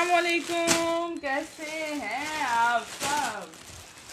असलकुम कैसे हैं आप सब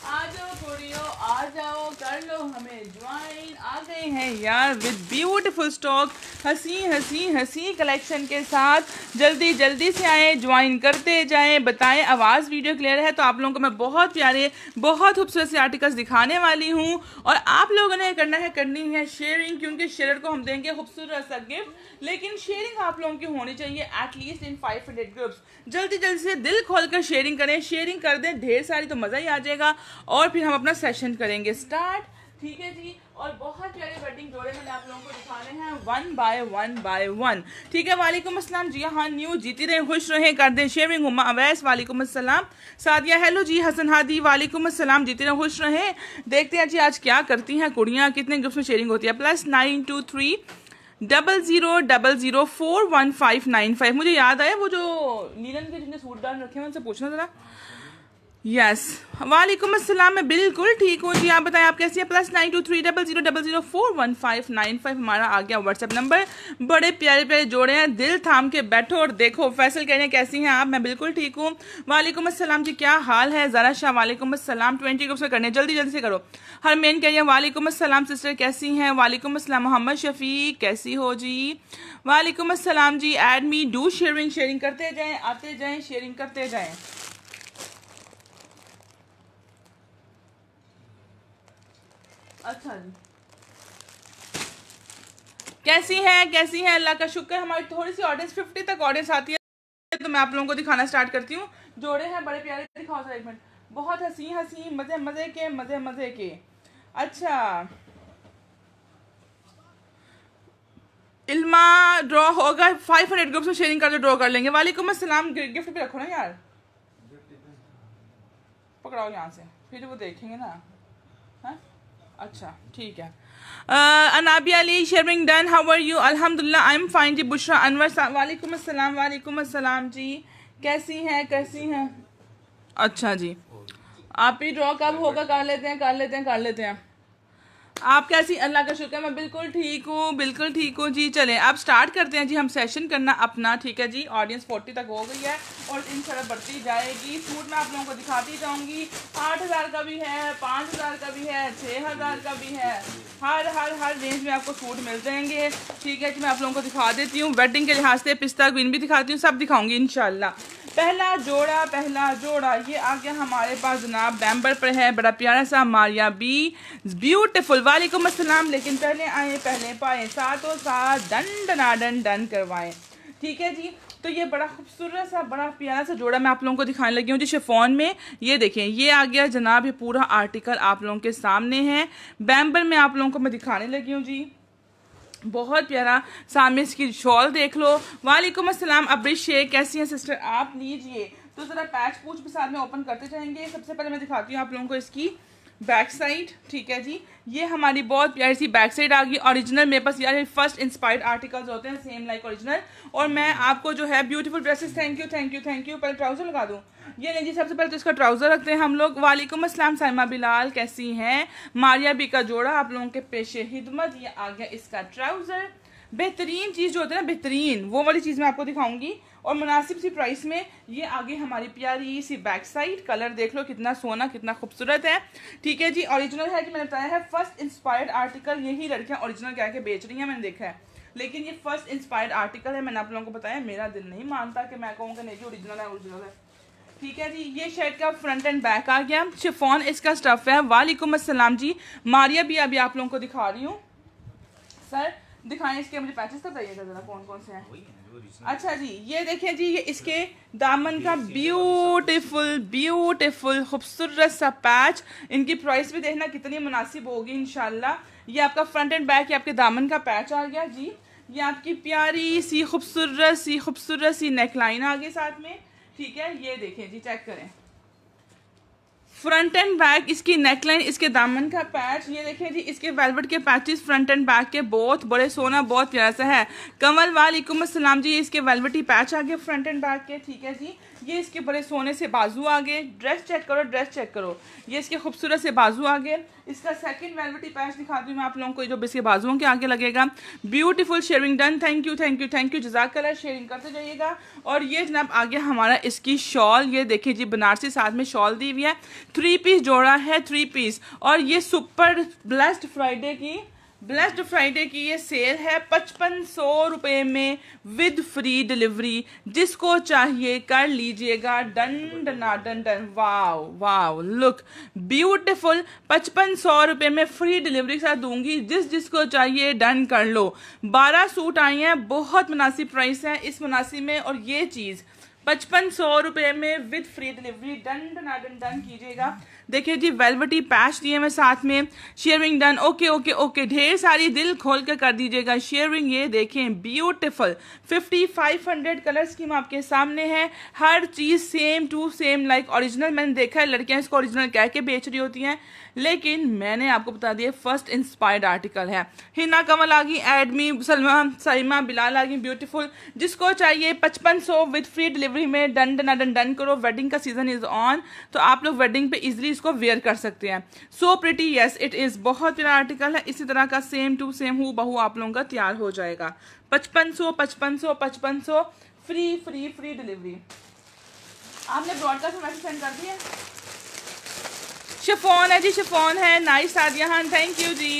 आ जाओ कुड़ियो आ जाओ कर लो हमें ज्वाइन आ गए हैं यार विद ब्यूटीफुल स्टॉक हंसी हंसी हंसी कलेक्शन के साथ जल्दी जल्दी से आए ज्वाइन करते जाएँ बताएं आवाज़ वीडियो क्लियर है तो आप लोगों को मैं बहुत प्यारे बहुत खूबसूरत से आर्टिकल्स दिखाने वाली हूँ और आप लोगों ने करना है करनी है शेयरिंग क्योंकि शेयर को हम देंगे खूबसूरत सा गिफ्ट लेकिन शेयरिंग आप लोगों की होनी चाहिए at least in five hundred groups जल्दी जल्दी से दिल खोल कर शेयरिंग करें शेयरिंग कर दें ढेर सारी तो मज़ा ही आ जाएगा और फिर हम अपना सेशन करेंगे स्टार्ट ठीक है जी और बहुत प्यारे वेडिंग जोड़े मैंने आप लोगों को दिखा रहे हैं one by one by one ठीक है वालेकुम असलम जी हाँ न्यू जीती रहे खुश रहे कर दें शेविंग हुमा अवैस वालेकुम असलम सादिया हेलो जी हसन हादी वालेकुम असलम जीती रहे खुश रहे देखते हैं जी आज क्या करती हैं कुड़ियाँ कितने ग्रुप्स में शेयरिंग होती है plus nine two three double zero double zero four one five nine five मुझे याद आया वो जो नीलन के जिनने सूट डाल रखे हैं उनसे पूछना ज़रा यस वालेकुम अस्सलाम मैं बिल्कुल ठीक हूँ जी आप बताएं आप कैसी हैं plus nine two three double zero double zero four one five nine five हमारा आ गया व्हाट्सअप नंबर बड़े प्यारे प्यारे जोड़े हैं दिल थाम के बैठो और देखो फैसल कह रहे हैं कैसी हैं आप मैं बिल्कुल ठीक हूँ वालेकुम अस्सलाम जी क्या हाल है ज़रा शाह वालेकुम अस्सलाम ट्वेंटी ग्रुप से करने जल्दी जल्दी से करो हर मेन कह रही है वालेकुम अस्सलाम सिस्टर कैसी हैं वालेकुम अस्सलाम मोहम्मद शफी कैसी हो जी वालेकुम अस्सलाम जी add me do sharing sharing करते जाएँ आते जाएँ शेयरिंग करते जाएँ कैसी है कैसी है अल्लाह का शुक्र हमारी थोड़ी सी ऑडियंस फिफ्टी तक ऑडियंस आती है तो मैं आप लोगों को दिखाना स्टार्ट करती हूँ जोड़े हैं बड़े प्यारे दिखाओ सर एक मिनट बहुत हंसी हंसी मज़े मज़े के मज़े मज़े के अच्छा इल्मा ड्रॉ होगा फाइव हंड्रेड ग्रुप शेयरिंग करके ड्रॉ कर लेंगे वालेकुम असलम गिफ्ट भी रखो ना यार पकड़ाओ यहाँ से फिर वो देखेंगे ना है हाँ? अच्छा ठीक है Anabia Ali sharing done how are you अल्हम्दुलिल्लाह आई एम फाइन जी बुशरा अनवर वालेकुम अस्सलाम वालेकुम अस्सलाम जी कैसी हैं कैसी हैं अच्छा जी आप ही ड्रॉ कब होगा कर लेते हैं कर लेते हैं कर लेते हैं आप कैसी अल्लाह का शुक्र मैं बिल्कुल ठीक हूँ बिल्कुल ठीक हूँ जी चले आप स्टार्ट करते हैं जी हम सेशन करना अपना ठीक है जी ऑडियंस फोर्टी तक हो गई है और इन तरह बढ़ती जाएगी सूट मैं आप लोगों को दिखाती जाऊँगी आठ हज़ार का भी है पाँच हज़ार का भी है छः हज़ार का भी है हर हर हर रेंज में आपको सूट मिल जाएंगे ठीक है जी मैं आप लोगों को दिखा देती हूँ वेडिंग के लिहाज से पिस्ता ग्रीन भी दिखाती हूँ सब दिखाऊँगी इन पहला जोड़ा पहला जोड़ा ये आ गया हमारे पास जनाब बैम्बर पर है बड़ा प्यारा सा मारिया बी ब्यूटिफुल वालेकुम असलम लेकिन पहले आए पहले पाए सातों सात डन डना डन करवाएं ठीक है जी तो ये बड़ा खूबसूरत सा बड़ा प्यारा सा जोड़ा मैं आप लोगों को दिखाने लगी हूँ जी शिफोन में ये देखें ये आ गया जनाब ये पूरा आर्टिकल आप लोगों के सामने है बैम्बर में आप लोगों को मैं दिखाने लगी हूँ जी बहुत प्यारा सामने इसकी शॉल देख लो वालेकुम अस्सलाम अब्रिश शेख कैसी हैं सिस्टर आप लीजिए तो ज़रा पैच पूछ भी साथ में ओपन करते जाएंगे सबसे पहले मैं दिखाती हूँ आप लोगों को इसकी बैक साइड ठीक है जी ये हमारी बहुत प्यारी सी बैक साइड आ गई ओरिजिनल मेरे पास यार फर्स्ट इंस्पायर्ड आर्टिकल्स होते हैं सेम लाइक ओरिजिनल और मैं आपको जो है beautiful dresses thank you thank you thank you पहले ट्राउज़र लगा दूँ ये नहीं जी सबसे पहले तो इसका ट्राउज़र रखते हैं हम लोग वालेकुम असलम सलमा बिलाल कैसी हैं मारिया बी का जोड़ा आप लोगों के पेशे हिदमत ये आ गया इसका ट्राउज़र बेहतरीन चीज़ जो होती है ना बेहतरीन वो वाली चीज़ मैं आपको दिखाऊंगी और मुनासिब सी प्राइस में ये आगे हमारी प्यारी सी बैक साइड कलर देख लो कितना सोना कितना खूबसूरत है ठीक है जी ओरिजिनल है कि मैंने बताया है फर्स्ट इंस्पायर्ड आर्टिकल यही लड़कियाँ ओरिजिनल क्या के बेच रही हैं मैंने देखा है लेकिन ये फर्स्ट इंस्पायर्ड आर्टिकल है मैंने आप लोगों को बताया मेरा दिल नहीं मानता कि मैं कहूँ कि नहीं जी ओरिजिनल है ओरिजिनल है ठीक है जी ये शर्ट का फ्रंट एंड बैक आ गया शिफोन इसका स्टफ है वालेकुम असलम जी मारिया भी अभी आप लोगों को दिखा रही हूँ सर दिखाएं इसके मुझे पैचेस बताइएगा ज़रा कौन कौन से हैं अच्छा जी ये देखिए जी ये इसके दामन का ब्यूटीफुल ब्यूटीफुल खूबसूरत सा पैच इनकी प्राइस भी देखना कितनी मुनासिब होगी इनशाला ये आपका फ्रंट एंड बैक ये आपके दामन का पैच आ गया जी ये आपकी प्यारी सी खूबसूरत सी खूबसूरत सी नेकलाइन आ गई साथ में ठीक है ये देखें जी चेक करें फ्रंट एंड बैक इसकी नेकलाइन इसके दामन का पैच ये देखें जी इसके वेलवेट के पैचेस फ्रंट एंड बैक के बहुत बड़े सोना बहुत प्यारा सा है कमल वालेकुम असलम जी इसके वेलवेटी पैच आ गए फ्रंट एंड बैक के ठीक है जी ये इसके बड़े सोने से बाजू आ गए ड्रेस चेक करो ड्रेस चेक करो ये इसके खूबसूरत से बाजू आ गए इसका सेकंड वेलवेटी पैच दिखाती हूँ मैं आप लोगों को जो इसके बाजुओं के आगे लगेगा beautiful sharing done thank you thank you thank you जजाक कलर शेयरिंग करते जाइएगा और ये जनाब आगे हमारा इसकी शॉल ये देखिए जी बनारसी साथ में शॉल दी हुई है थ्री पीस जोड़ा है थ्री पीस और ये सुपर ब्लेस्ड फ्राइडे की ब्लेस्ड फ्राइडे की ये सेल है पचपन सौ रुपये में विद फ्री डिलीवरी जिसको चाहिए कर लीजिएगा डन डना done done wow wow look beautiful पचपन सौ रुपये में फ्री डिलीवरी के साथ दूंगी जिस जिसको चाहिए डन कर लो बारह सूट आई हैं बहुत मुनासिब प्राइस है इस मुनासिब में और ये चीज़ पचपन सौ रुपये में विद फ्री डिलीवरी डन डना डन डन कीजिएगा देखिए जी वेलवटी पैच दिए मैं साथ में sharing done okay okay okay ढेर सारी दिल खोल कर कर दीजिएगा शेयरिंग ये देखें beautiful fifty five hundred colour scheme आपके सामने है हर चीज़ same to same like original मैंने देखा है लड़कियां इसको ओरिजिनल कह के बेच रही होती हैं लेकिन मैंने आपको बता दिया फर्स्ट इंस्पायर्ड आर्टिकल है हिना कमल आ गई एडमी सलमा सलमा बिलाल आ गई ब्यूटीफुल जिसको चाहिए पचपन सौ विद फ्री डिलीवरी में डन डन डन डन करो वेडिंग का सीजन इज़ ऑन तो आप लोग वेडिंग पे इजिली इसको वेयर कर सकते हैं so pretty yes it is बहुत प्यारा आर्टिकल है इसी तरह का सेम टू सेम हु बहु आप लोगों का तैयार हो जाएगा पचपन सौ पचपन सौ पचपन सौ फ्री फ्री फ्री डिलीवरी आपने ब्रॉडकास्ट मैसेज सेंड कर दिया शिफोन है जी शिफोन है नाइस आदिया हाँ थैंक यू जी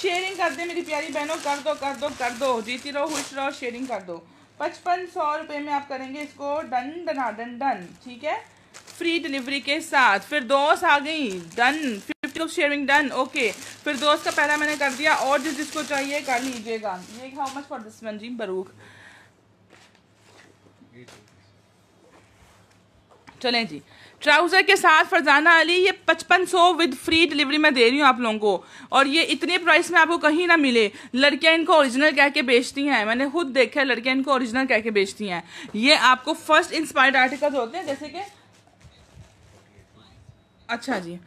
शेयरिंग कर दे मेरी प्यारी बहनों कर दो कर दो कर दो जीती रहो खुश रहो शेयरिंग कर दो पचपन सौ रुपये में आप करेंगे इसको डन डना डन डन ठीक है फ्री डिलीवरी के साथ फिर दोस्त आ गई done fifty off sharing done okay फिर दोस्त का पहला मैंने कर दिया और जो जिसको चाहिए कर लीजिएगा ये how much for this one जी बरूक चलें जी ट्राउज़र के साथ फरजाना अली ये पचपन सौ विद फ्री डिलीवरी मैं दे रही हूँ आप लोगों को और ये इतने प्राइस में आपको कहीं ना मिले लड़कियाँ इनको ओरिजिनल कह के बेचती हैं मैंने खुद देखा है लड़कियाँ इनको ओरिजिनल कह के बेचती हैं ये आपको फर्स्ट इंस्पायर्ड आर्टिकल्स होते हैं जैसे कि अच्छा जी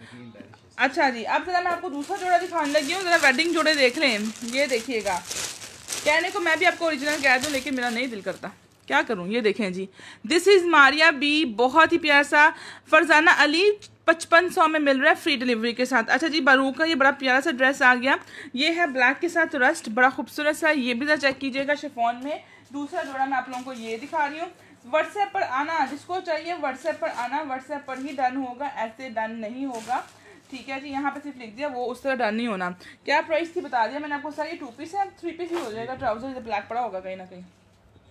अच्छा जी अब ज़रा मैं आपको दूसरा जोड़ा दिखाने लगी हूँ ज़रा वेडिंग जोड़े देख लें ये देखिएगा कहने को मैं भी आपको ओरिजिनल कह दूँ लेकिन मेरा नहीं दिल करता क्या करूँ ये देखें जी दिस इज़ मारिया बी बहुत ही प्यार सा फरजाना अली पचपन सौ में मिल रहा है फ्री डिलीवरी के साथ अच्छा जी बारूक का ये बड़ा प्यारा सा ड्रेस आ गया ये है ब्लैक के साथ रस्ट बड़ा खूबसूरत सा ये भी ज़रा चेक कीजिएगा शिफोन में दूसरा जोड़ा मैं आप लोगों को ये दिखा रही हूँ व्हाट्सएप पर आना जिसको चाहिए व्हाट्सएप पर आना व्हाट्सएप पर ही डन होगा ऐसे डन नहीं होगा ठीक है जी यहाँ पे सिर्फ लिख दिया वो उस तरह डन नहीं होना क्या प्राइस थी बता दिया मैंने आपको सर ये टू पीस है थ्री पीस ही हो जाएगा ट्राउजर ब्लैक पड़ा होगा कहीं ना कहीं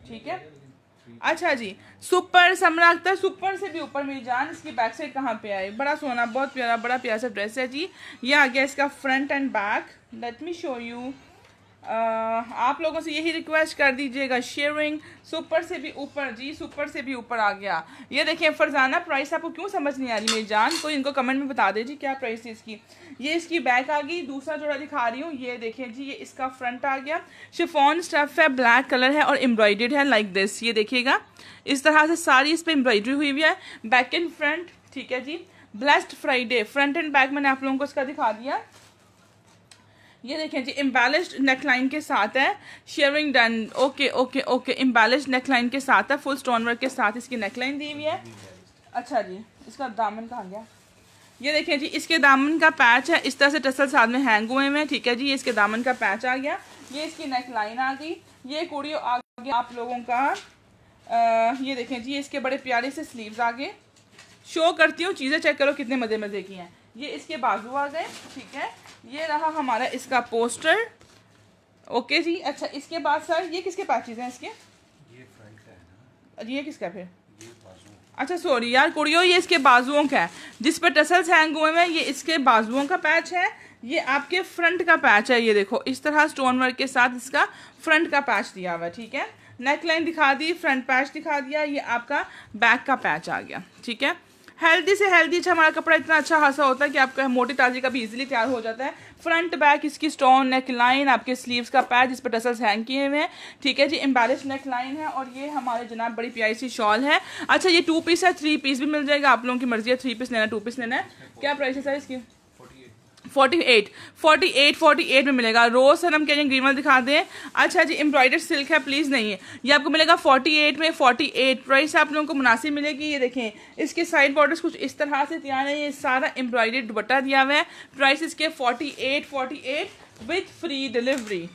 ठीक है अच्छा जी सुपर समरा सुपर से भी ऊपर मेरी जान इसकी बैक साइड कहाँ पे आई बड़ा सोना बहुत प्यारा बड़ा प्यारा सा ड्रेस है जी ये आ गया इसका front and back let me show you आप लोगों से यही रिक्वेस्ट कर दीजिएगा शेयरिंग सुपर से भी ऊपर जी सुपर से भी ऊपर आ गया ये देखिए फरजाना प्राइस आपको क्यों समझ नहीं आ रही मेरी जान कोई इनको कमेंट में बता दीजिए क्या प्राइस है इसकी ये इसकी बैक आ गई दूसरा जोड़ा दिखा रही हूँ ये देखें जी ये इसका फ्रंट आ गया शिफोन स्टफ है ब्लैक कलर है और एम्ब्रॉयडेड है लाइक दिस ये देखिएगा इस तरह से सारी इस पर एम्ब्रॉयडरी हुई हुई है बैक एंड फ्रंट ठीक है जी blessed Friday front and back मैंने आप लोगों को इसका दिखा दिया ये देखें जी एम्बेलिस्ड नेक लाइन के साथ है sharing done okay okay okay embellished neck line के साथ है फुल स्टोन वर्क के साथ इसकी नेक लाइन दी हुई है अच्छा जी इसका दामन कहाँ गया ये देखें जी इसके दामन का पैच है इस तरह से टसल साथ में हैंग हुए हैं ठीक है जी ये इसके दामन का पैच आ गया ये इसकी नेक लाइन आ गई ये कुड़ियों आ गया आप लोगों का आ, ये देखें जी इसके बड़े प्यारे से स्लीव आ गए शो करती हूँ चीज़ें चेक करो कितने मज़े मज़े की हैं ये इसके बाजू आ गए ठीक है ये रहा हमारा इसका पोस्टर ओके जी अच्छा इसके बाद सर ये किसके पास चीज़ें इसके ये फ्रंट है ना ये किसका फिर अच्छा सॉरी यार कुड़ियों ये इसके बाजुओं का है जिस पर टसल्स हैंग हुए हैं ये इसके बाजुओं का पैच है ये आपके फ्रंट का पैच है ये देखो इस तरह स्टोन वर्क के साथ इसका फ्रंट का पैच दिया हुआ है ठीक है नेक लाइन दिखा दी फ्रंट पैच दिखा दिया ये आपका बैक का पैच आ गया ठीक है हेल्दी से हेल्दी अच्छा, हमारा कपड़ा इतना अच्छा खासा होता है कि आपका मोटी ताजी का भी इजीली तैयार हो जाता है फ्रंट बैक इसकी स्टोन नेक लाइन आपके स्लीव्स का पैच जिस पर टसल्स हैंग किए हुए हैं ठीक है जी एम्बेलिश नेक लाइन है और ये हमारे जनाब बड़ी प्यारी सी शॉल है अच्छा ये टू पीस है थ्री पीस भी मिल जाएगा आप लोगों की मर्जी है थ्री पीस लेना टू पीस लेना है क्या प्राइस है सर इसकी 48, eight forty eight forty eight में मिलेगा रोज सर हम कह रहे हैं ग्रीन वाला दिखाते हैं अच्छा जी एम्ब्रॉयडर्ड सिल्क है प्लीज़ नहीं है ये आपको मिलेगा 48 एट में 48 एट प्राइस आप लोगों को मुनासिब मिलेगी ये देखें इसके साइड बॉर्डर्स कुछ इस तरह से तैयार है ये सारा एम्ब्रॉयडर्ड दुपट्टा दिया हुआ है प्राइस इसके forty eight forty eight with free delivery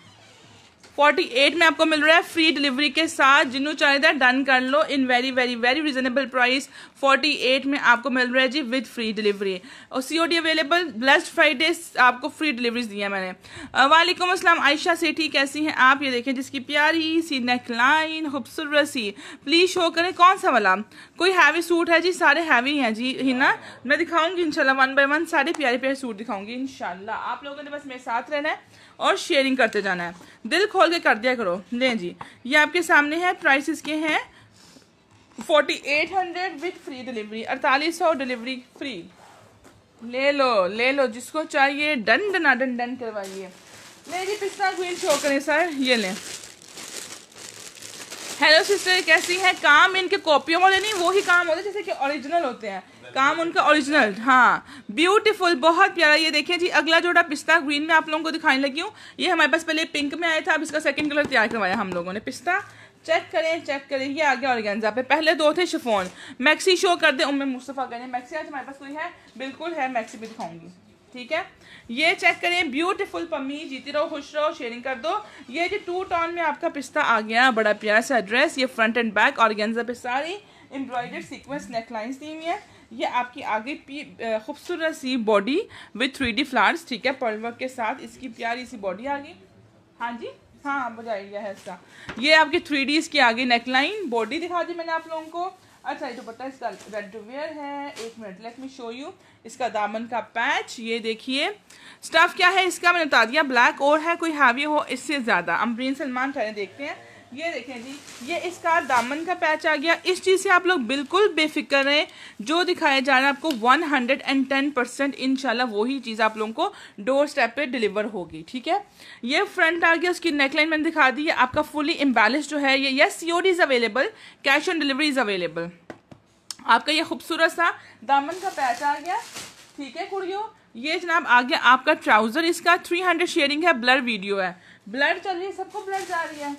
48 में आपको मिल रहा है फ्री डिलीवरी के साथ जिन्हों चाहिए था तो डन कर लो in very very very reasonable price 48 में आपको मिल रहा है जी विद फ्री डिलीवरी और सी अवेलेबल ब्लेस्ड फ्राइडे आपको फ्री डिलीवरीज दी है मैंने वालेकुम असलम आयशा सेठी कैसी हैं आप ये देखें जिसकी प्यारी सी नेकलाइन खूबसूरत सी प्लीज़ शो करें कौन सा वाला कोई हैवी सूट है जी सारे हैवी हैं जी ना मैं दिखाऊंगी इंशाल्लाह वन बाय वन सारे प्यारे प्यारे सूट दिखाऊंगी इंशाल्लाह आप लोगों ने बस मेरे साथ रहना है और शेयरिंग करते जाना है दिल खोल के कर दिया करो ले जी ये आपके सामने है प्राइस के हैं forty eight hundred with free delivery अड़तालीस सौ डिलीवरी फ्री ले लो ले लो जिसको चाहिए डन डना डन डन करवाइए ले जी पिस्ता क्वीन शो करें सर ये लें हेलो सिस्टर कैसी है काम इनके कॉपियों वाले नहीं वो ही काम होते हैं जैसे कि ओरिजिनल होते हैं काम उनका ओरिजिनल हाँ ब्यूटीफुल बहुत प्यारा ये देखिए जी अगला जोड़ा पिस्ता ग्रीन में आप लोगों को दिखाने लगी हूँ ये हमारे पास पहले पिंक में आया था अब इसका सेकंड कलर तैयार करवाया हम लोगों ने पिस्ता चेक करें चेक करें ये आ गया ऑर्गेन्जा पे पहले दो थे शिफोन मैक्सी शो कर दे उम्र मुस्तफ़ा करें मैक्सी आज हमारे पास कोई है बिल्कुल है मैक्सी भी दिखाऊंगी ठीक है ये चेक करें ब्यूटीफुल पम्मी जीती रहो खुश रहो शेयरिंग कर दो ये जो टू टॉन में आपका पिस्ता आ गया बड़ा प्यार सा ड्रेस ये फ्रंट एंड बैक और गेंजा पे सारी एम्ब्रॉयडर सीक्वेंस नेकलाइंस दी हुई है ये आपकी आगे खूबसूरत सी body with three D flowers ठीक है पर्वक के साथ इसकी प्यारी सी बॉडी आ गई हाँ जी हाँ बजाई गया है इसका ये आपकी थ्री डी इसकी आगे नेकलाइन बॉडी दिखा दी मैंने आप लोगों को अच्छा ये दुपट्टा इसका रेड वेयर है एक minute let me show you इसका दामन का पैच ये देखिए स्टफ़ क्या है इसका मैंने बता दिया ब्लैक और है कोई हावी हो इससे ज़्यादा अमरीन सलमान पहले देखते हैं ये देखें जी ये इसका दामन का पैच आ गया इस चीज़ से आप लोग बिल्कुल बेफिक्र रहें जो दिखाया जा रहा है आपको 110 परसेंट इनशाला वही चीज़ आप लोगों को डोर स्टेप पे डिलीवर होगी ठीक है ये फ्रंट आ गया उसकी नेकलाइन मैंने दिखा दी है आपका फुली इम्बेलिस जो है ये yes see is available cash on delivery is available आपका ये खूबसूरत सा दामन का पैच आ गया ठीक है कुड़ियों ये जनाब आ गया आपका ट्राउज़र इसका 300 शेयरिंग है ब्लर वीडियो है ब्लड चल रही है सबको ब्लड जा रही है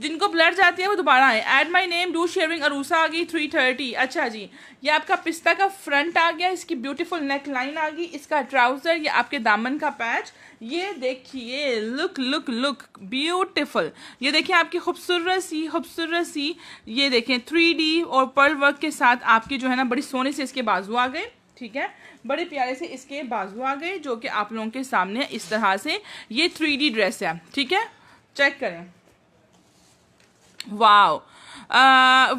जिनको ब्लड जाती है वो दोबारा आए add my name do sharing Arusa आ गई थ्री थर्टी अच्छा जी ये आपका पिस्ता का फ्रंट आ गया इसकी ब्यूटीफुल नेक लाइन आ गई इसका ट्राउजर ये आपके दामन का पैच ये देखिए लुक लुक लुक ब्यूटिफुल ये देखिए आपकी खूबसूरत सी खूबसूरत सी ये देखें थ्री डी और पर्ल वर्क के साथ आपके जो है ना बड़ी सोने से इसके बाजू आ गए ठीक है बड़े प्यारे से इसके बाजू आ गए जो कि आप लोगों के सामने इस तरह से ये थ्री ड्रेस है ठीक है चेक करें wow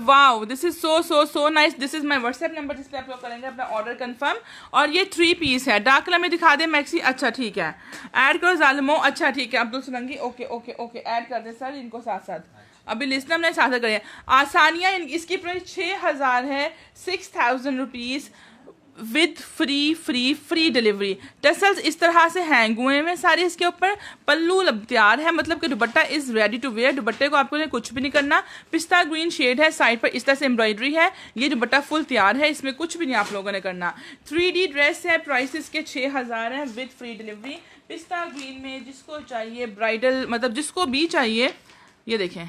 wow this is so so so nice this is my WhatsApp number जिस पर आप लोग करेंगे अपना ऑर्डर कंफर्म और ये थ्री पीस है डार्क कलर में दिखा दे मैक्सी अच्छा ठीक है ऐड करो जालमो अच्छा ठीक है अब्दुल सुरंगी ओके ओके ओके ऐड कर दे सर इनको साथ साथ अभी लिस्टनर ने साथ करें आसानियाँ इसकी प्राइस छः हज़ार है six thousand rupees with free free free delivery tassels इस तरह से हैंग हुए हैं सारे इसके ऊपर पल्लू लब तैयार है मतलब कि dupatta is ready to wear दुपट्टे को आपको कुछ भी नहीं करना पिस्ता ग्रीन शेड है साइड पर इस तरह से एम्ब्रॉयडरी है ये दुपट्टा फुल तैयार है इसमें कुछ भी नहीं आप लोगों ने करना थ्री ड्रेस है प्राइस इसके छः हज़ार है विद फ्री डिलीवरी पिस्ता ग्रीन में जिसको चाहिए ब्राइडल मतलब जिसको भी चाहिए ये देखें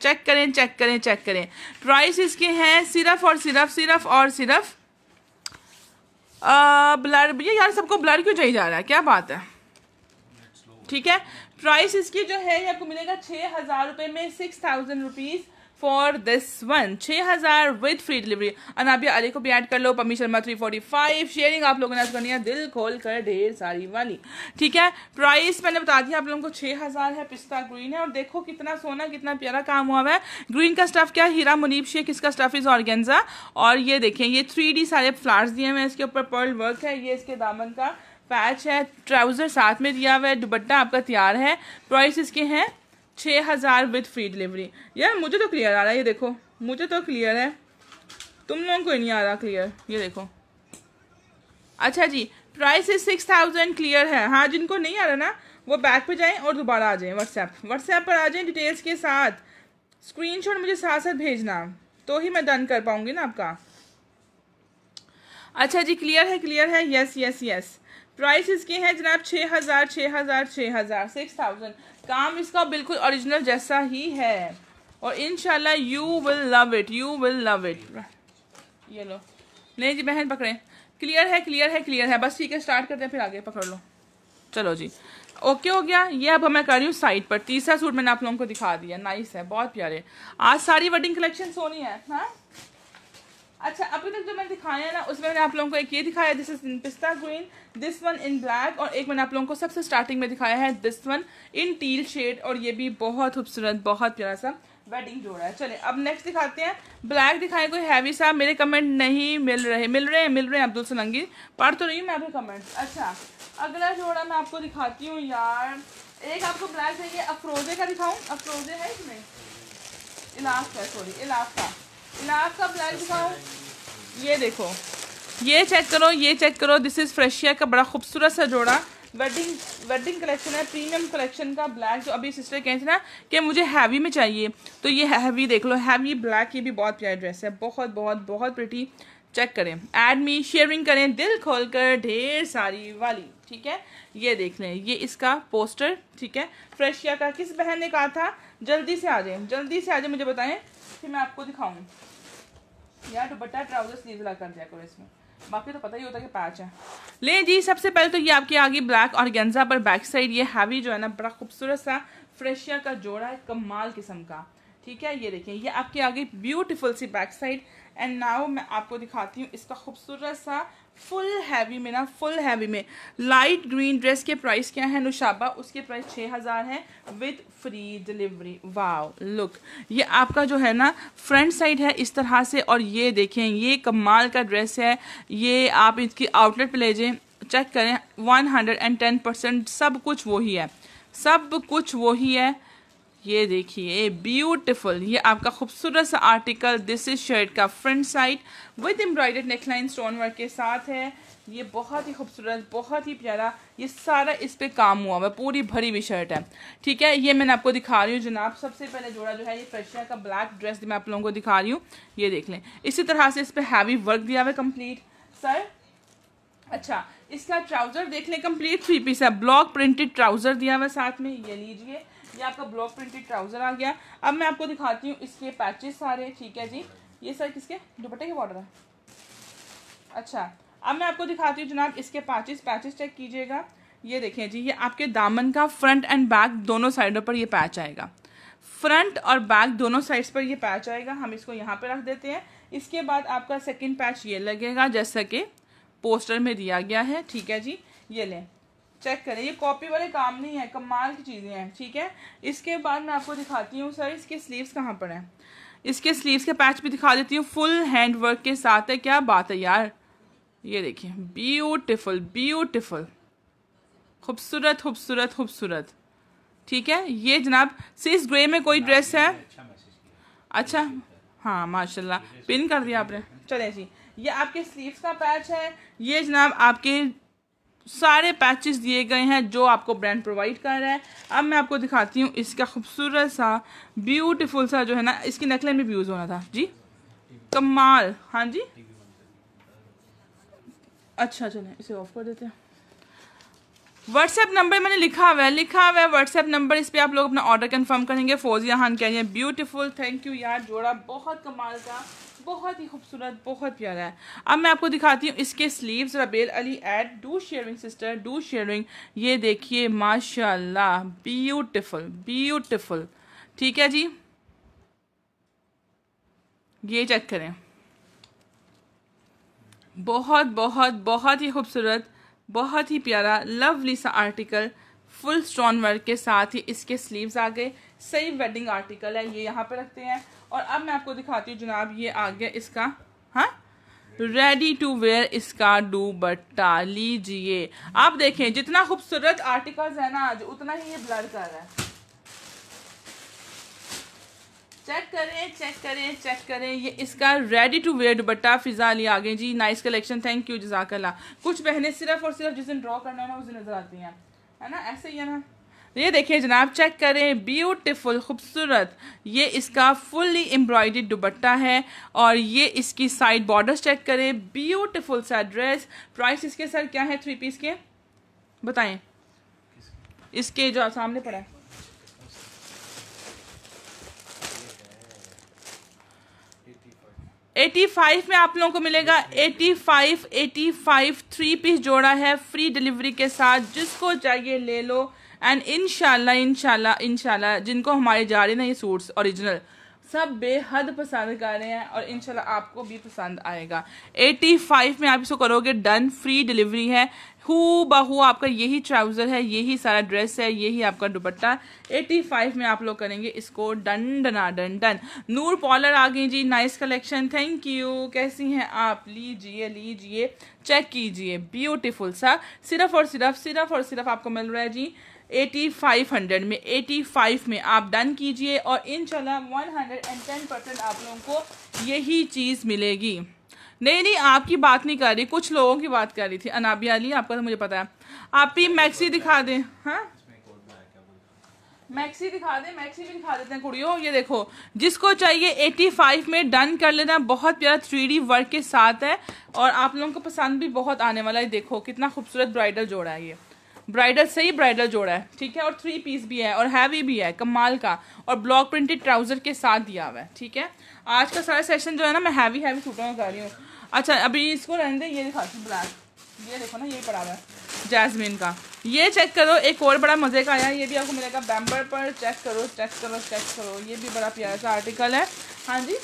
चेक करें चेक करें चेक करें प्राइस इसके हैं सिर्फ और सिर्फ सिर्फ और सिर्फ ब्लर भैया यार सबको ब्लर क्यों चाहिए जा रहा है क्या बात है ठीक है प्राइस इसकी जो है ये आपको मिलेगा छः हज़ार रुपये में six thousand rupees for this one छः हज़ार with free delivery Anabia Ali को भी ऐड कर लो Pami Sharma three forty five sharing आप लोगों ने ऐसा करनी है दिल खोल कर ढेर सारी वाली ठीक है प्राइस मैंने बता दिया आप लोगों को छः हज़ार है पिस्ता ग्रीन है और देखो कितना सोना कितना प्यारा काम हुआ हुआ है ग्रीन का स्टफ़ क्या हीरा मुनीप शेख इसका स्टफ़ इज़ ऑर्गेंजा और ये देखें ये थ्री डी सारे फ्लावर्स दिए हुए हैं इसके ऊपर पर्ल वर्क है ये इसके दामन का पैच है ट्राउज़र साथ में दिया हुआ है दुबट्टा आपका तैयार है प्राइस इसके हैं छः हज़ार विथ फ्री डिलीवरी यार मुझे तो क्लियर आ रहा है ये देखो मुझे तो क्लियर है तुम लोगों को ही नहीं आ रहा क्लियर ये देखो अच्छा जी price is six thousand clear है हाँ जिनको नहीं आ रहा ना वो बैक पे जाएं और दोबारा आ जाएं व्हाट्सएप व्हाट्सएप पर आ जाएं डिटेल्स के साथ स्क्रीनशॉट मुझे साथ साथ भेजना तो ही मैं डन कर पाऊंगी ना आपका अच्छा जी क्लियर है क्लियर है यस यस यस प्राइस इसके हैं जनाब छः हज़ार छः हज़ार छः हज़ार सिक्स थाउजेंड काम इसका बिल्कुल ओरिजिनल जैसा ही है और इनशाला you will love it you will love it ये लो नहीं जी बहन पकड़े क्लियर है क्लियर है क्लियर है बस ठीक है स्टार्ट करते हैं फिर आगे पकड़ लो चलो जी ओके हो गया ये अब मैं कर रही हूँ साइड पर तीसरा सूट मैंने आप लोगों को दिखा दिया नाइस है बहुत प्यारे आज सारी वेडिंग कलेक्शन सोनी है हाँ अच्छा अभी तक जो मैंने दिखाया ना उसमें मैंने आप लोगों को एक ये दिखाया दिस इज इन पिस्ता green this one in black और एक मैंने आप लोगों को सबसे स्टार्टिंग में दिखाया है this one in teal shade और ये भी बहुत खूबसूरत बहुत प्यारा सा वेडिंग जोड़ा है चले अब नेक्स्ट दिखाते हैं ब्लैक दिखाएं कोई हैवी सा मेरे कमेंट नहीं मिल रहे मिल रहे हैं मिल रहे हैं अब्दुल सलंगी पढ़ तो रही हूँ मैं अभी कमेंट अच्छा अगला जोड़ा मैं आपको दिखाती हूँ यार एक आपको ब्लैक चाहिए अफ्रोजे का दिखाऊँ अफ्रोजे है इसमें इलाफ का सॉरी इलाफ का इलाफ का ब्लैक दिखाऊँ ये देखो ये चेक करो ये चेक करो दिस इज़ फ्रेशिया का बड़ा खूबसूरत सा जोड़ा वेडिंग वेडिंग कलेक्शन है प्रीमियम कलेक्शन का ब्लैक जो अभी सिस्टर कहते थे ना कि मुझे हैवी में चाहिए तो ये हैवी देख लो हैवी ब्लैक ये भी बहुत प्यारा ड्रेस है बहुत बहुत बहुत प्रिटी चेक करें एड मी शेयरिंग करें दिल खोल कर ढेर सारी वाली ठीक है ये देख लें ये इसका पोस्टर ठीक है फ्रेशिया का किस बहन ने कहा था जल्दी से आ जाए जल्दी से आ जाए मुझे बताएं फिर मैं आपको दिखाऊँ या दुपट्टा तो ट्राउजर स्लीव लगा कर दिया करो इसमें बाकी तो पता ही होता है कि पैच है ले जी सबसे पहले तो ये आपकी आगे ब्लैक और गेंजा पर बैक साइड ये हैवी जो है ना बड़ा खूबसूरत सा फ्रेशिया का जोड़ा है कमाल किस्म का ठीक है ये देखिए ये आपके आगे ब्यूटीफुल सी बैक साइड एंड नाउ मैं आपको दिखाती हूँ इसका खूबसूरत सा फुल हैवी में ना फुल हैवी में लाइट ग्रीन ड्रेस के प्राइस क्या है नुशाबा उसके प्राइस छः हज़ार है with free delivery wow look ये आपका जो है ना फ्रंट साइड है इस तरह से और ये देखें ये कमाल का ड्रेस है ये आप इसकी आउटलेट पे ले जाएँ चेक करें one hundred and ten percent सब कुछ वही है सब कुछ वही है ये देखिए ब्यूटीफुल ये आपका खूबसूरत सा आर्टिकल दिस इज शर्ट का front side with embroidered neckline stone work के साथ है ये बहुत ही खूबसूरत बहुत ही प्यारा ये सारा इस पर काम हुआ हुआ पूरी भरी हुई शर्ट है ठीक है ये मैंने आपको दिखा रही हूँ जनाब सबसे पहले जोड़ा जो है ये फ्रेशिया का ब्लैक ड्रेस मैं आप लोगों को दिखा रही हूँ ये देख लें इसी तरह से इस पर हैवी वर्क दिया हुआ कम्प्लीट सर अच्छा इसका ट्राउज़र देख लें कंप्लीट थ्री पीस है ब्लॉक प्रिंटेड ट्राउज़र दिया हुआ साथ में ये लीजिए ये आपका ब्लॉक प्रिंटेड ट्राउजर आ गया अब मैं आपको दिखाती हूँ इसके पैचेस सारे ठीक है जी ये सर किसके दुपट्टे के बॉर्डर है अच्छा अब मैं आपको दिखाती हूँ जनाब इसके पैचेस पैचेस चेक कीजिएगा ये देखिए जी ये आपके दामन का फ्रंट एंड बैक दोनों साइडों पर ये पैच आएगा फ्रंट और बैक दोनों साइड्स पर ये पैच आएगा हम इसको यहाँ पे रख देते हैं इसके बाद आपका सेकंड पैच ये लगेगा जैसा कि पोस्टर में दिया गया है ठीक है जी ये लें चेक करें ये कॉपी वाले काम नहीं है कमाल की चीज़ें हैं ठीक है इसके बाद मैं आपको दिखाती हूँ सर इसके स्लीव्स कहाँ पर हैं इसके स्लीव्स के पैच भी दिखा देती हूँ फुल हैंड वर्क के साथ है क्या बात है यार ये देखिए ब्यूटिफुल ब्यूटिफुल खूबसूरत खूबसूरत खूबसूरत ठीक है ये जनाब सिस ग्रे में कोई ड्रेस है अच्छा हाँ माशाल्लाह पिन कर दिया आपने चले जी ये आपके स्लीव्स का पैच है ये जनाब आपके सारे पैचेस दिए गए हैं जो आपको ब्रांड प्रोवाइड कर रहा है अब मैं आपको दिखाती हूँ इसका खूबसूरत सा ब्यूटीफुल सा जो है ना इसकी नेकलाइन में भी यूज़ होना था जी कमाल हाँ जी अच्छा चलें इसे ऑफ कर देते हैं व्हाट्सएप नंबर मैंने लिखा हुआ है लिखा हुआ है व्हाट्सएप नंबर इस पर आप लोग अपना ऑर्डर कन्फर्म करेंगे फोजिया खान कह रही है ब्यूटीफुल थैंक यू यार जोड़ा बहुत कमाल का बहुत ही खूबसूरत बहुत प्यारा है अब मैं आपको दिखाती हूँ इसके sleeves Rabel Ali add do sharing sister do sharing ये देखिए माशाल्लाह ब्यूटीफुल ब्यूटीफुल ठीक है जी ये चेक करें बहुत बहुत बहुत ही खूबसूरत बहुत ही प्यारा लवली सा आर्टिकल फुल स्टोन वर्क के साथ ही इसके स्लीव्स आ गए सही वेडिंग आर्टिकल है ये यहाँ पे रखते हैं और अब मैं आपको दिखाती हूँ जनाब ये आ गया इसका हाँ रेडी टू वेयर इसका दुबट्टा लीजिए आप देखें जितना खूबसूरत आर्टिकल्स है ना आज उतना ही ये ब्लर कर रहा है चेक करें चेक करें चेक करें ये इसका ready to wear dupatta Fiza लिया आगे जी नाइस कलेक्शन थैंक यू जजाकला कुछ बहने सिर्फ और सिर्फ जिस दिन ड्रॉ करना है ना उस दिन नजर आती हैं है ना ऐसे ही है ना तो ये देखिए जनाब चेक करें ब्यूटीफुल खूबसूरत ये इसका फुल्ली एम्ब्रॉयडरी दुबट्टा है और ये इसकी साइड बॉर्डर्स चेक करें ब्यूटीफुल सा ड्रेस प्राइस इसके सर क्या है थ्री पीस के बताएं इसके जो सामने पड़ा है एटी फाइव में आप लोगों को मिलेगा eighty five eighty five three piece जोड़ा है फ्री डिलीवरी के साथ जिसको चाहिए ले लो एंड इन शाला इन जिनको हमारे जा रहे ना ये सूट्स ओरिजिनल सब बेहद पसंद कर रहे हैं और इनशाला आपको भी पसंद आएगा 85 में आप इसको करोगे डन फ्री डिलीवरी है हु बहू आपका यही ट्राउज़र है यही सारा ड्रेस है यही आपका दुपट्टा 85 में आप लोग करेंगे इसको डन डना डन डन नूर पॉलर आ गई जी नाइस कलेक्शन थैंक यू कैसी हैं आप लीजिए लीजिए चेक कीजिए ब्यूटीफुल सा सिर्फ और सिर्फ सिर्फ और सिर्फ आपको मिल रहा है जी एटी फाइव हंड्रेड में एटी फाइव में आप डन कीजिए और in one hundred and ten percent आप लोगों को यही चीज़ मिलेगी नहीं नहीं आपकी बात नहीं कर रही कुछ लोगों की बात कर रही थी अनाबिया अली आपका तो मुझे पता है आप ही मैक्सी दिखा दें हाँ मैक्सी दिखा दें मैक्सी भी दिखा देते हैं कुड़ियों ये देखो जिसको चाहिए 85 में डन कर लेना बहुत प्यारा थ्री वर्क के साथ है और आप लोगों को पसंद भी बहुत आने वाला है देखो कितना खूबसूरत ब्राइडल जोड़ा है ये ब्राइडल सही ब्राइडल जोड़ा है ठीक है और थ्री पीस भी है और हैवी भी है कमाल का और ब्लॉक प्रिंटेड ट्राउजर के साथ दिया हुआ है ठीक है आज का सारा सेशन जो है ना मैं हैवी हैवी सूटों में कर रही हूँ अच्छा अभी इसको रहने ये दिखाती हूँ ब्लैक ये देखो ना ये पड़ा हुआ है जैसमिन का ये चेक करो एक और बड़ा मज़े का आया ये भी आपको मिलेगा बैम्बर पर चेक करो चेक करो चेक करो ये भी बड़ा प्यारा सा आर्टिकल है हाँ जी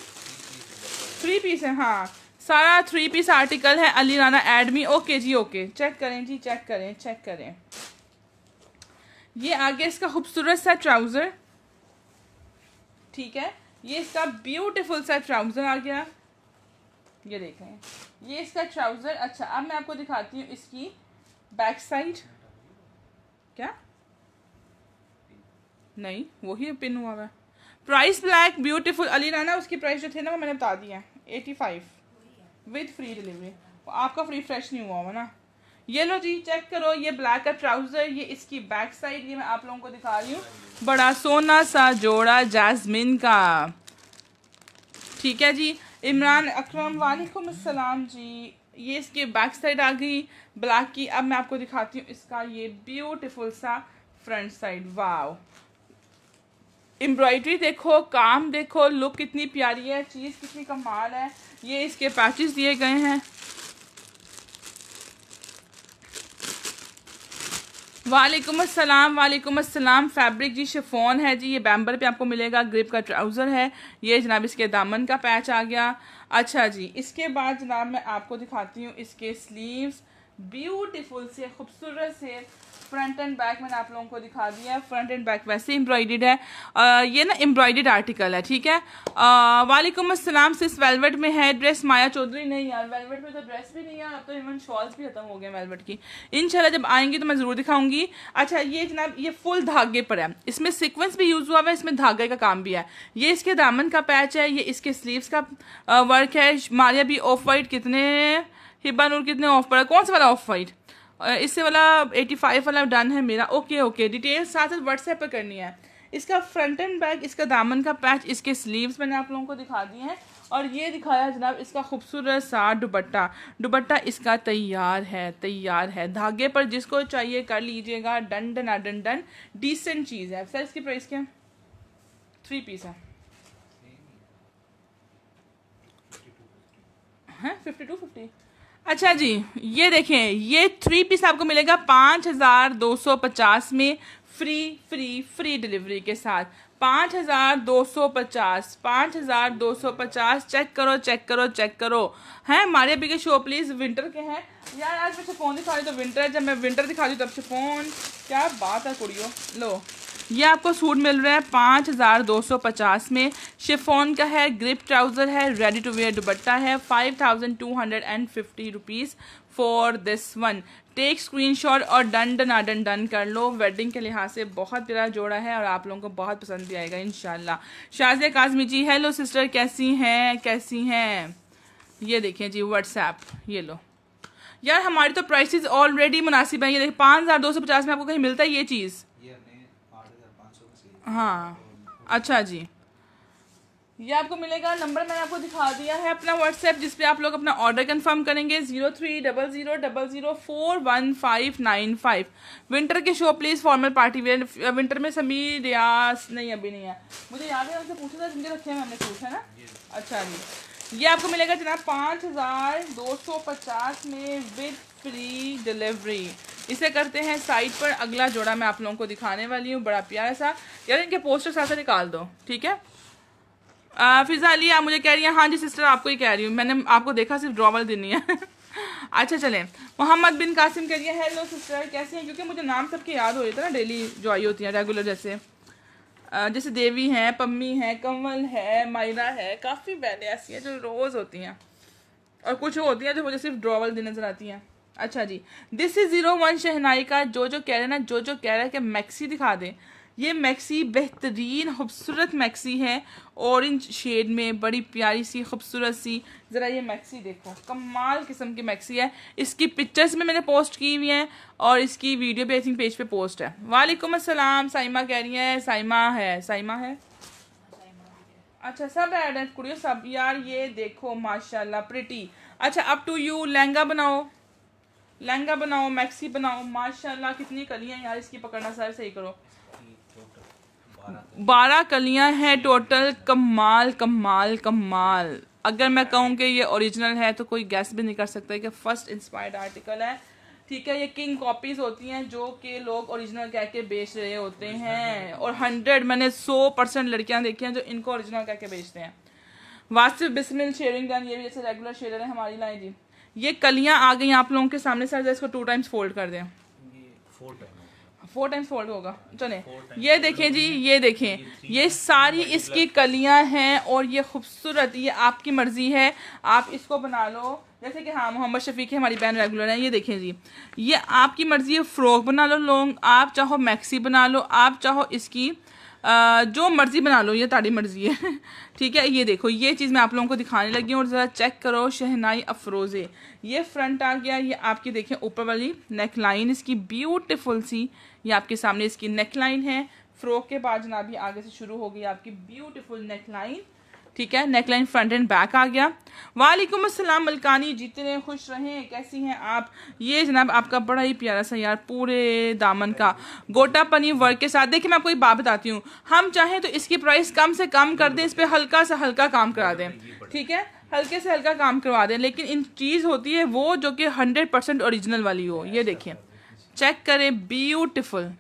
थ्री पीस है हाँ सारा थ्री पीस आर्टिकल है अली राना एडमी ओके जी ओके चेक करें जी चेक करें चेक करें ये आगे इसका खूबसूरत सा ट्राउज़र ठीक है ये इसका ब्यूटीफुल सा ट्राउज़र आ गया ये देखें ये इसका ट्राउज़र अच्छा अब मैं आपको दिखाती हूँ इसकी बैक साइड क्या नहीं वही पिन हुआ हुआ price black beautiful Ali Rana उसकी प्राइस जो थे ना वो मैंने बता दिया eighty five with free delivery आपका फ्री फ्रेश नहीं हुआ होगा ना ये लो जी चेक करो ये ब्लैक का ट्राउज़र ये इसकी बैक साइड ये मैं आप लोगों को दिखा रही हूँ बड़ा सोना सा जोड़ा जैस्मिन का ठीक है जी इमरान अकरम वालेकुम अस्सलाम जी ये इसके बैक साइड आ गई ब्लैक की अब मैं आपको दिखाती हूँ इसका ये ब्यूटीफुल सा फ्रंट साइड वाव एम्ब्रॉयडरी देखो काम देखो लुक कितनी प्यारी है चीज़ कितनी कमाल है ये इसके पैचेस दिए गए हैं वालेकुम अस्सलाम वालेकुम अस्सलाम फैब्रिक जी शिफोन है जी ये बैम्बर पे आपको मिलेगा ग्रिप का ट्राउज़र है ये जनाब इसके दामन का पैच आ गया अच्छा जी इसके बाद जनाब मैं आपको दिखाती हूँ इसके स्लीव्स ब्यूटीफुल से खूबसूरत से फ्रंट एंड बैक मैंने आप लोगों को दिखा दिया है फ्रंट एंड बैक वैसे एम्ब्रॉयडेड है आ, ये ना एम्ब्रॉयडेड आर्टिकल है ठीक है वालेकुम असलम सिर्फ वेलवेट में है ड्रेस माया चौधरी नहीं यार वेलवेट में तो ड्रेस भी नहीं यार अब तो इवन शॉल्स भी खत्म हो गए वेलवेट की इनशाला जब आएंगी तो मैं ज़रूर दिखाऊंगी अच्छा ये जनाब ये फुल धागे पर है इसमें सिक्वेंस भी यूज़ हुआ है इसमें धागे का काम भी है ये इसके दामन का पैच है ये इसके स्लीवस का वर्क है मारिया भी ऑफ वाइट कितने हिब्बा नूर कितने ऑफ पर है कौन सा वाला ऑफ वाइट इससे वाला 85 वाला डन है मेरा ओके ओके डिटेल्स साथ साथ व्हाट्सएप पर करनी है इसका फ्रंट एंड बैक इसका दामन का पैच इसके स्लीव्स मैंने आप लोगों को दिखा दिए हैं और ये दिखाया जनाब इसका खूबसूरत सा दुपट्टा दुपट्टा इसका तैयार है तैयार है धागे पर जिसको चाहिए कर लीजिएगा done done done done decent चीज़ है सर इसकी प्राइस क्या थ्री पीस है फिफ्टी टू फिफ्टी अच्छा जी ये देखें ये थ्री पीस आपको मिलेगा पाँच हज़ार दो सौ पचास में फ्री फ्री फ्री डिलीवरी के साथ पाँच हज़ार दो सौ पचास पाँच हज़ार दो सौ पचास चेक करो चेक करो चेक करो हैं मारे अभी के शो प्लीज़ विंटर के हैं यार आज मैं शिफोन दिखा रही तो विंटर है जब मैं विंटर दिखा रही हूँ तब शिफोन क्या बात है कुड़ियो लो ये आपको सूट मिल रहा है पाँच हज़ार दो सौ पचास में शिफोन का है ग्रिप ट्राउज़र है रेडी टू वेयर दुबट्टा है five thousand two hundred and fifty rupees for this one take screenshot और डन डन आ डन कर लो वेडिंग के लिहाज से बहुत प्यारा जोड़ा है और आप लोगों को बहुत पसंद भी आएगा इन शाह शाजिया काजमी जी हेलो सिस्टर कैसी हैं कैसी हैं ये देखें जी व्हाट्सएप ये लो यार हमारी तो प्राइसेस ऑलरेडी मुनासिब है ये देखिए पाँच हज़ार दो सौ पचास में आपको कहीं मिलता है ये चीज़ हाँ अच्छा जी ये आपको मिलेगा नंबर मैंने आपको दिखा दिया है अपना व्हाट्सएप जिस पे आप लोग अपना ऑर्डर कंफर्म करेंगे zero three double zero double zero four one five nine five winter के show please formal party wear winter में समीर रियास नहीं अभी नहीं है मुझे याद है उनसे पूछा था जिनके रखे हैं मैंने पूछा है ना अच्छा जी ये आपको मिलेगा जनाब पाँच हज़ार दो सौ पचास में विद फ्री डिलीवरी इसे करते हैं साइट पर अगला जोड़ा मैं आप लोगों को दिखाने वाली हूँ बड़ा प्यारा सा यार इनके पोस्टर साथ निकाल दो ठीक है फिज़ा अली आप मुझे कह रही हैं हाँ जी सिस्टर आपको ही कह रही हूँ मैंने आपको देखा सिर्फ ड्रॉवल देनी है अच्छा चलें मोहम्मद बिन कासिम कह रही है हेलो सिस्टर कैसे हैं क्योंकि मुझे नाम सबके याद हो रही था ना डेली जो आई होती हैं रेगुलर जैसे जैसे देवी हैं पम्मी है कंवल है मायरा है काफ़ी बैलें ऐसी हैं जो रोज़ होती हैं और कुछ होती हैं जो मुझे सिर्फ ड्रॉवल दी नज़र आती हैं अच्छा जी this is zero one Shehnai का जो जो कह रहे हैं ना जो जो कह रहे कि मैक्सी दिखा दे ये मैक्सी बेहतरीन खूबसूरत मैक्सी है ऑरेंज शेड में बड़ी प्यारी सी खूबसूरत सी ज़रा ये मैक्सी देखो कमाल किस्म की मैक्सी है इसकी पिक्चर्स में मैंने पोस्ट की हुई हैं और इसकी वीडियो भी आई थिंक पेज पे पोस्ट है वालेकुम असलम साइमा कह रही है साइमा है साइमा है अच्छा सब एड है कुड़ियों सब यार ये देखो माशाल्लाह प्रिटी अच्छा अप टू यू लहंगा बनाओ लहंगा बनाओ मैक्सी बनाओ माशाल्लाह कितनी कलियाँ यार इसकी पकड़ना सर सही करो बारह कलियां हैं टोटल कमाल कमाल कमाल अगर मैं कहूँ कि ये ओरिजिनल है तो कोई गैस भी नहीं कर सकता कि फर्स्ट इंस्पायर्ड आर्टिकल है ठीक है ये किंग कॉपीज होती हैं जो कि लोग ओरिजिनल कह के बेच रहे होते हैं और हंड्रेड मैंने सौ परसेंट लड़कियां देखी हैं जो इनको ओरिजिनल कह के बेचते हैं वास्तव बिस्मिल शेयरिंग गन ये भी जैसे रेगुलर शेयर है हमारी लाइन जी ये कलियाँ आ गई आप लोगों के सामने सर इसको टू टाइम्स फोल्ड कर दें फोल्ड फोर टाइम्स फोल्ड होगा चले ये देखें जी ये देखें ये सारी इसकी कलियां हैं और ये खूबसूरत ये आपकी मर्जी है आप इसको बना लो जैसे कि हाँ मोहम्मद शफीक है हमारी बहन रेगुलर है ये देखें जी ये आपकी मर्जी है फ्रॉक बना लो लॉन्ग आप चाहो मैक्सी बना लो आप चाहो इसकी जो मर्ज़ी बना लो ये ताड़ी मर्ज़ी है ठीक है ये देखो ये चीज़ मैं आप लोगों को दिखाने लगी हूँ और ज़रा चेक करो शहनाई अफरोज़े ये फ्रंट आ गया ये आपकी देखें ऊपर वाली नेक लाइन इसकी ब्यूटिफुल सी ये आपके सामने इसकी नेक लाइन है फ्रॉक के बाद जनाब ये आगे से शुरू हो गई आपकी ब्यूटीफुल नेक लाइन ठीक है neck line front and back आ गया वालेकुम अस्सलाम मलकानी जितने खुश रहें कैसी हैं आप ये जनाब आपका बड़ा ही प्यारा सा यार पूरे दामन का गोटा पनी वर्क के साथ देखिए मैं आपको एक बात बताती हूँ हम चाहें तो इसकी प्राइस कम से कम कर दें इस पर हल्का सा हल्का काम करा दें ठीक है हल्के से हल्का काम करवा दें लेकिन इन चीज़ होती है वो जो कि हंड्रेड परसेंट ओरिजिनल वाली हो ये देखिए चेक करें ब्यूटिफुल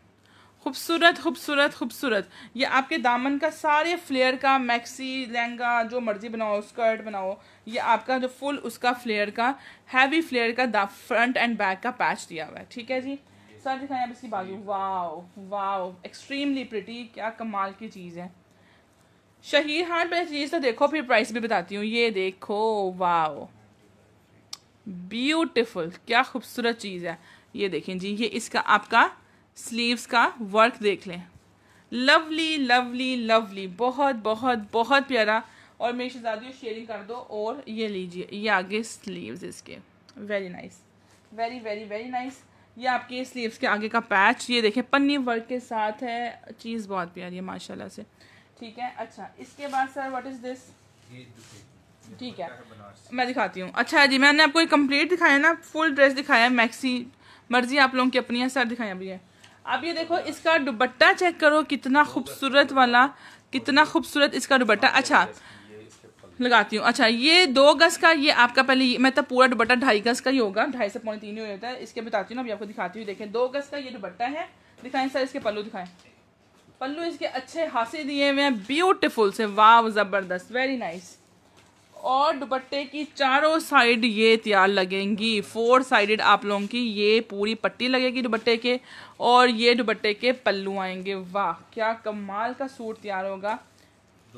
खूबसूरत खूबसूरत खूबसूरत ये आपके दामन का सारे फ्लेयर का मैक्सी लहंगा जो मर्जी बनाओ स्कर्ट बनाओ ये आपका जो फुल उसका फ्लेयर का हैवी फ्लेयर का फ्रंट एंड बैक का पैच दिया हुआ है ठीक है जी सर दिखाएं आप इसकी बाजू वाओ वाओ एक्सट्रीमली प्रिटी क्या कमाल की चीज़ है शहीर हाट पहले चीज़ तो देखो फिर प्राइस भी बताती हूँ ये देखो वाओ ब्यूटिफुल क्या खूबसूरत चीज़ है ये देखें जी ये इसका आपका स्लीव्स का वर्क देख लें लवली लवली लवली बहुत बहुत बहुत प्यारा और मेरी शिजादी शेयरिंग कर दो और ये लीजिए ये आगे स्लीव्स इसके very nice very very very nice ये आपके स्लीव्स के आगे का पैच ये देखें पन्नी वर्क के साथ है चीज़ बहुत प्यारी है माशाल्लाह से ठीक है अच्छा इसके बाद सर व्हाट इज़ दिस ठीक है मैं दिखाती हूँ अच्छा जी मैंने आपको एक कंप्लीट दिखाया ना फुल ड्रेस दिखाया मैक्सी मर्जी आप लोगों की अपनी है सर दिखाएं अभी है अब ये देखो इसका दुबट्टा चेक करो कितना खूबसूरत वाला कितना खूबसूरत इसका दुबट्टा अच्छा लगाती हूँ अच्छा ये दो गज का ये आपका पहले मैं तो पूरा दुबट्टा ढाई गज का ही होगा ढाई से पौने तीन ही होता है इसके बताती हूँ ना अभी आपको दिखाती हूँ देखें दो गज का ये दुबट्टा है दिखाएं सर इसके पल्लू दिखाएं पल्लू इसके अच्छे हासे दिए हुए हैं ब्यूटीफुल से वाव ज़बरदस्त वेरी नाइस और दुपट्टे की चारों साइड ये तैयार लगेंगी फोर साइडेड आप लोगों की ये पूरी पट्टी लगेगी दुपट्टे के और ये दुपट्टे के पल्लू आएंगे वाह क्या कमाल का सूट तैयार होगा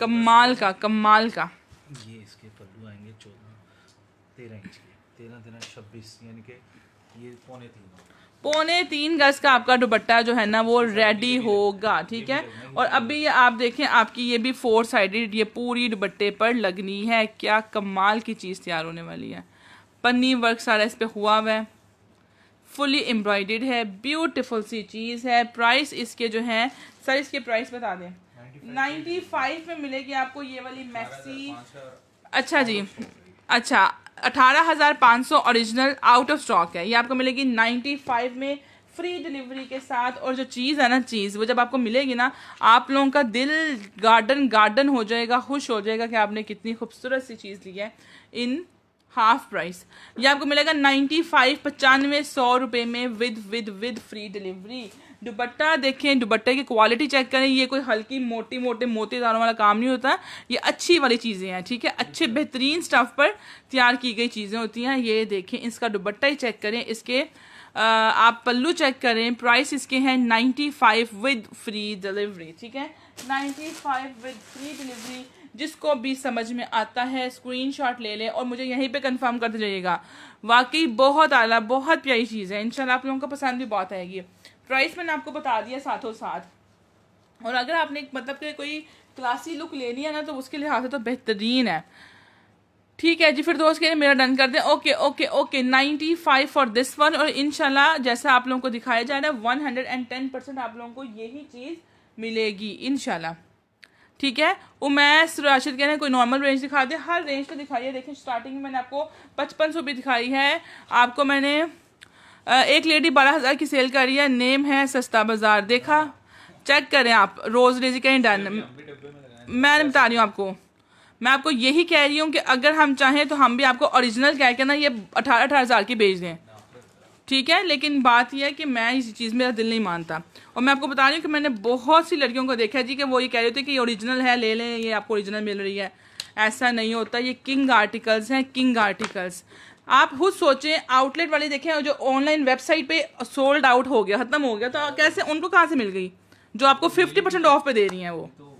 कमाल का कमाल का ये इसके पल्लू आएंगे चौदह तेरह इंच के तेरह तेरह छब्बीस यानी के ये पौने तीन पौने तीन गज का आपका दुपट्टा जो है ना वो रेडी होगा ठीक है और अभी ये आप देखें आपकी ये भी फोर साइडेड ये पूरी दुपट्टे पर लगनी है क्या कमाल की चीज़ तैयार होने वाली है पन्नी वर्क सारा इस पर हुआ हुआ है फुली एम्ब्रॉयडेड है ब्यूटीफुल सी चीज़ है प्राइस इसके जो है सर इसके प्राइस बता दें नाइन्टी फाइव में मिलेगी आपको ये वाली मैक्सी अच्छा जी अच्छा अठारह हज़ार पाँच सौ ओरिजिनल आउट ऑफ स्टॉक है ये आपको मिलेगी नाइन्टी फाइव में फ्री डिलीवरी के साथ और जो चीज़ है ना चीज़ वो जब आपको मिलेगी ना आप लोगों का दिल गार्डन गार्डन हो जाएगा खुश हो जाएगा कि आपने कितनी खूबसूरत सी चीज़ ली है इन हाफ प्राइस ये आपको मिलेगा नाइन्टी फाइव पचानवे सौ रुपये में with with with free delivery दुपट्टा देखें दुपट्टे की क्वालिटी चेक करें ये कोई हल्की मोटी मोटे मोटे दारों वाला काम नहीं होता ये अच्छी वाली चीज़ें हैं ठीक है अच्छे बेहतरीन स्टफ पर तैयार की गई चीज़ें होती हैं ये देखें इसका दुपट्टा ही चेक करें इसके आ, आप पल्लू चेक करें प्राइस इसके हैं ninety five with free delivery ठीक है ninety five with free delivery जिसको भी समझ में आता है स्क्रीनशॉट ले लें और मुझे यहीं पे कंफर्म करते जाइएगा वाकई बहुत आला बहुत प्यारी चीज़ है इंशाल्लाह आप लोगों को पसंद भी बहुत आएगी प्राइस मैंने आपको बता दिया साथों साथ और अगर आपने मतलब कि कोई क्लासी लुक लेनी है ना तो उसके लिहाज से तो बेहतरीन है ठीक है जी फिर दोस्त के लिए मेरा डन कर दें okay okay okay ninety five for this one और इनशाला जैसा आप लोगों को दिखाया जा रहा है one hundred and ten percent आप लोगों को यही चीज़ मिलेगी इनशाला ठीक है उमैस राशिद कह रहे हैं कोई नॉर्मल रेंज दिखा दे हर रेंज तो दिखाई है देखिए स्टार्टिंग में मैंने आपको पचपन सौ भी दिखाई है आपको मैंने एक लेडी बारह हज़ार की सेल कर रही है नेम है सस्ता बाज़ार देखा चेक करें आप रोज़ रेजी कहीं डन मैं बता रही हूँ आपको मैं आपको यही कह रही हूँ कि अगर हम चाहें तो हम भी आपको ओरिजिनल कह के ना ये अठारह अठारह हज़ार की भेज दें ठीक है लेकिन बात यह है कि मैं इस चीज़ मेरा दिल नहीं मानता और मैं आपको बता रही हूँ कि मैंने बहुत सी लड़कियों को देखा जी कि वो ये कह रहे थे कि ये ओरिजिनल है ले लें ये आपको ओरिजिनल मिल रही है ऐसा नहीं होता ये किंग आर्टिकल्स हैं किंग आर्टिकल्स आप खुद सोचें आउटलेट वाले देखें जो ऑनलाइन वेबसाइट पे सोल्ड आउट हो गया खत्म हो गया तो कैसे उनको कहाँ से मिल गई जो आपको फिफ्टी परसेंट ऑफ पे दे रही हैं वो तो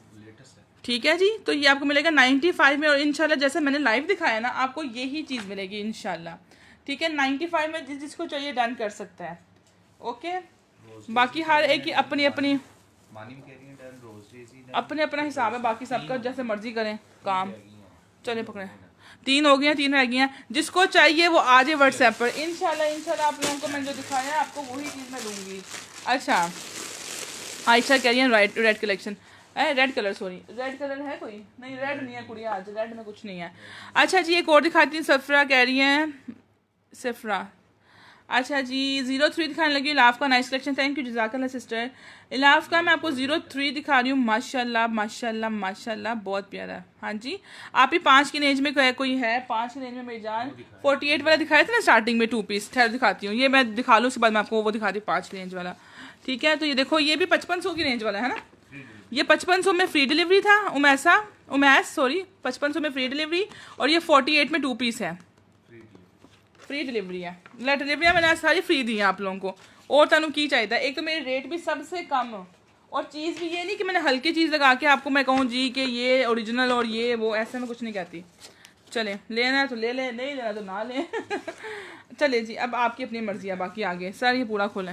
ठीक है जी तो ये आपको मिलेगा नाइन्टी फाइव में और इनशाला जैसे मैंने लाइव दिखाया ना आपको यही चीज़ मिलेगी इनशाला ठीक है नाइन्टी फाइव में जिसको चाहिए डन कर सकता है ओके बाकी हर तो एक ही अपनी अपनी अपने अपना हिसाब है बाकी सबका जैसे मर्जी करें काम चले पकड़ें तीन हो गई तीन रह गई हैं जिसको चाहिए वो आज ही व्हाट्सएप पर इनशाला इनशाला आप लोगों को मैंने जो दिखाया है आपको वही चीज़ मैं दूँगी अच्छा आयशा हाँ, कह रही है रेड रेड कलेक्शन है red colour sorry red colour है कोई नहीं रेड नहीं है कुड़िया आज रेड में कुछ नहीं है अच्छा जी एक और दिखाती हूँ सफरा कह रही हैं सफरा अच्छा जी जीरो थ्री दिखाने लगी इलाफ का नाइस कलेक्शन थैंक यू जजाकल्ला सिस्टर इलाफ का मैं आपको जीरो थ्री दिखा रही हूँ माशाल्लाह माशाल्लाह माशाल्लाह बहुत प्यारा हाँ जी आप ही पाँच की रेंज में कोई है पाँच की रेंज में मेरी जान फोर्टी एट वाला दिखाया था ना स्टार्टिंग में टू पीस ठहर दिखाती हूँ ये मैं दिखा लूँ उसके बाद मैं आपको वो दिखा दी पाँच की रेंज वाला ठीक है तो ये देखो ये भी पचपन सौ की रेंज वाला है ना ये पचपन सौ में फ्री डिलीवरी था उमैसा उमैस सॉरी पचपन सौ में फ्री डिलीवरी और ये फोर्टी एट में टू पीस है फ्री डिलीवरी है लेटर भैया मैंने आज सारी फ्री दी हैं आप लोगों को और तुम की चाहिए था एक तो मेरे रेट भी सबसे कम और चीज़ भी ये नहीं कि मैंने हल्की चीज़ लगा के आपको मैं कहूँ जी कि ये ओरिजिनल और ये वो ऐसे में कुछ नहीं कहती चले लेना है तो ले लें नहीं लेना तो ना लें चले जी अब आपकी अपनी मर्ज़ी है बाकी आगे सर ये पूरा खोलें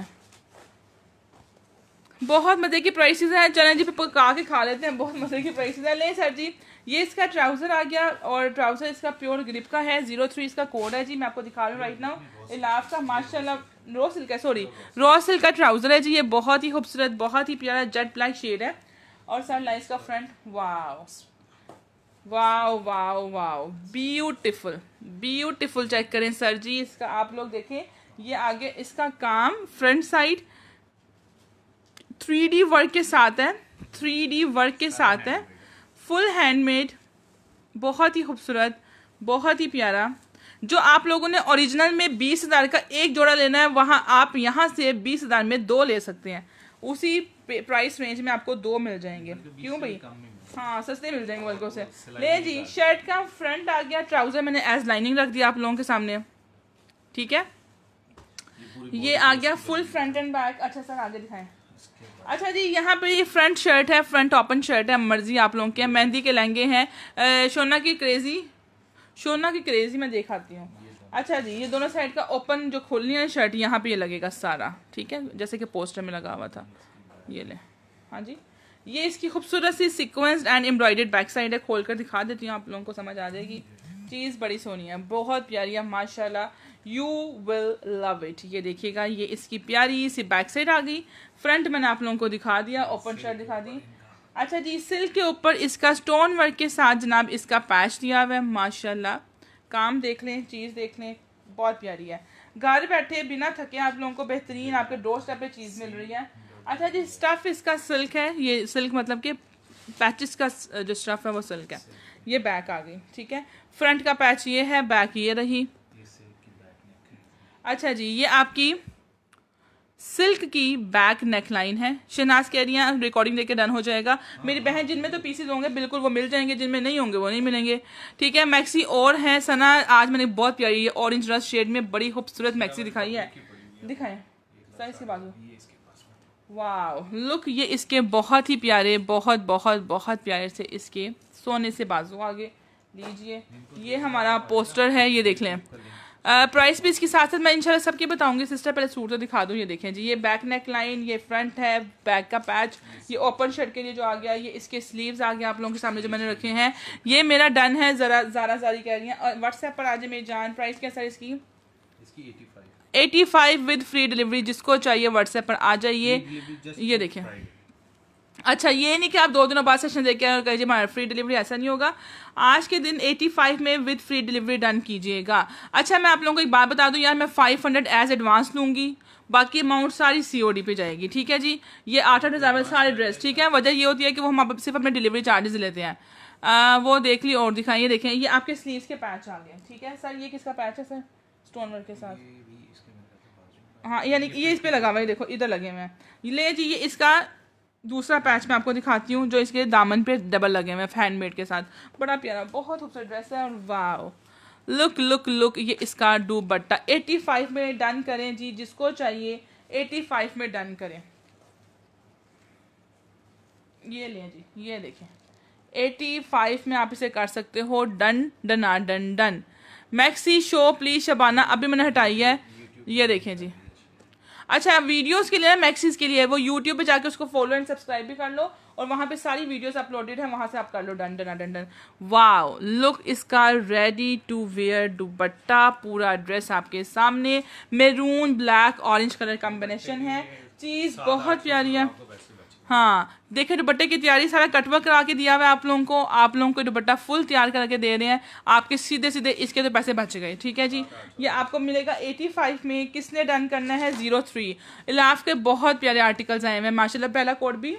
बहुत मज़े की प्राइसेस हैं चलें जी पका के खा लेते हैं बहुत मज़े की प्राइसेस हैं लें सर जी ये इसका ट्राउज़र आ गया और ट्राउज़र इसका प्योर ग्रिप का है जीरो थ्री इसका कोड है जी मैं आपको दिखा रहा हूँ राइट नाउ इलाफ का माशाल्लाह रो सिल्क है सॉरी रो सिल्क का ट्राउज़र है जी ये बहुत ही खूबसूरत बहुत ही प्यारा जेट ब्लैक शेड है और सर लाइस का front wow wow wow wow beautiful beautiful check करें सर जी इसका आप लोग देखें ये आगे इसका काम front side three D work के साथ है थ्री डी वर्क के साथ है फुल हैंडमेड बहुत ही खूबसूरत बहुत ही प्यारा जो आप लोगों ने ओरिजिनल में बीस हज़ार का एक जोड़ा लेना है वहाँ आप यहाँ से बीस हज़ार में दो ले सकते हैं उसी प्राइस रेंज में आपको दो मिल जाएंगे क्यों भाई हाँ सस्ते मिल जाएंगे बल्कि से ले जी शर्ट का फ्रंट आ गया ट्राउज़र मैंने एज लाइनिंग रख दिया आप लोगों के सामने ठीक है ये, ये आ गया फुल फ्रंट एंड बैक अच्छा सर आगे दिखाएं अच्छा जी यहाँ पे ये फ्रंट शर्ट है फ्रंट ओपन शर्ट है मर्जी आप लोगों के मेहंदी के लहंगे हैं शोना की क्रेज़ी शोना की क्रेज़ी मैं देखाती हूँ अच्छा जी ये दोनों साइड का ओपन जो खोलनी है शर्ट यहाँ पे ये लगेगा सारा ठीक है जैसे कि पोस्टर में लगा हुआ था ये ले हाँ जी ये इसकी खूबसूरत सी sequenced and embroidered back side है खोल कर दिखा देती हूँ आप लोगों को समझ आ जाएगी चीज़ बड़ी सोनी है बहुत प्यारी है माशाल्लाह यू विल लव इट ये देखिएगा ये इसकी प्यारी सी बैक साइड आ गई फ्रंट मैंने आप लोगों को दिखा दिया ओपन शर्ट दिखा दी अच्छा जी सिल्क के ऊपर इसका स्टोन वर्क के साथ जनाब इसका पैच दिया हुआ है माशाल्लाह काम देख लें चीज़ देख लें बहुत प्यारी है घर बैठे बिना थके आप लोगों को बेहतरीन आपके डोर स्टेप पे चीज़ मिल रही है अच्छा जी स्टफ़ इसका सिल्क है ये सिल्क मतलब कि पैचेस का जो स्टफ़ है वो सिल्क है ये बैक आ गई ठीक है फ्रंट का पैच ये है बैक ये रही अच्छा जी ये आपकी सिल्क की बैक नेक लाइन है शहनाज कह रही हैं रिकॉर्डिंग देकर डन हो जाएगा मेरी बहन जिनमें तो पीसीज होंगे बिल्कुल वो मिल जाएंगे जिनमें नहीं होंगे वो नहीं मिलेंगे ठीक है मैक्सी और है सना आज मैंने बहुत प्यारी है ऑरेंज रस शेड में बड़ी खूबसूरत मैक्सी दिखाई है दिखाए साइज के बाजू वाह लुक ये इसके बहुत ही प्यारे बहुत बहुत बहुत प्यारे से इसके सोने से बाजू आगे लीजिए ये हमारा पोस्टर है ये देख लें प्राइस भी इसके साथ साथ मैं इंशाल्लाह सबके बताऊंगी सिस्टर पहले सूट तो दिखा दूँ ये देखें जी ये बैक नेक लाइन ये फ्रंट है बैक का पैच ये ओपन शर्ट के लिए जो आ गया ये इसके स्लीव्स आ गया आप लोगों के सामने जो मैंने रखे हैं ये मेरा डन है जरा ज़ारा जारी कह रही है और व्हाट्सएप पर आज मेरी जान प्राइस क्या सर इसकी इसकी eighty five with free delivery जिसको चाहिए व्हाट्सएप पर आ जाइए ये देखें अच्छा ये नहीं कि आप दो दिनों बाद सेशन देके और कहिए हमारा फ्री डिलीवरी ऐसा नहीं होगा आज के दिन 85 में विद फ्री डिलीवरी डन कीजिएगा अच्छा मैं आप लोगों को एक बात बता दूं यार मैं 500 एज एडवांस लूँगी बाकी अमाउंट सारी सी पे जाएगी ठीक है जी ये आठ आठ हज़ार सारे ड्रेस ठीक है वजह ये होती है कि वो हम सिर्फ अपने डिलीवरी चार्जेस लेते हैं आ, वो देख ली और दिखाइए देखें ये आपके स्लीव के पैच आ गए ठीक है सर ये किसका पैच है सर स्टोन वर्क के साथ हाँ यानी ये इस पर लगा हुआ है देखो इधर लगे हुए हैं ले जी ये इसका दूसरा पैच मैं आपको दिखाती हूँ जो इसके दामन पे डबल लगे हुए हैं हैंडमेड के साथ बड़ा प्यारा बहुत खूबसूरत ड्रेस है और वाओ लुक लुक लुक ये इसका दुपट्टा 85 में डन करें जी जिसको चाहिए 85 में डन करें ये लें जी ये देखें 85 में आप इसे कर सकते हो डन डना done done maxi show please Shabana अभी मैंने हटाई है ये देखें जी अच्छा वीडियोस के लिए ना मैक्सीज के लिए वो यूट्यूब पे जाके उसको फॉलो एंड सब्सक्राइब भी कर लो और वहाँ पे सारी वीडियोस अपलोडेड है वहाँ से आप कर लो done done done done wow look इसका रेडी टू वेयर दुपट्टा पूरा ड्रेस आपके सामने maroon black orange colour combination है चीज़ बहुत प्यारी है हाँ देखिए दुपट्टे की तैयारी सारा कटवा करा के दिया हुआ है आप लोगों को आप लोगों को दुपट्टा फुल तैयार करके दे रहे हैं आपके सीधे सीधे इसके तो पैसे बच गए ठीक है जी ये आपको मिलेगा 85 में किसने डन करना है जीरो थ्री इलाफ के बहुत प्यारे आर्टिकल्स आए हुए हैं माशाल्लाह पहला कोड भी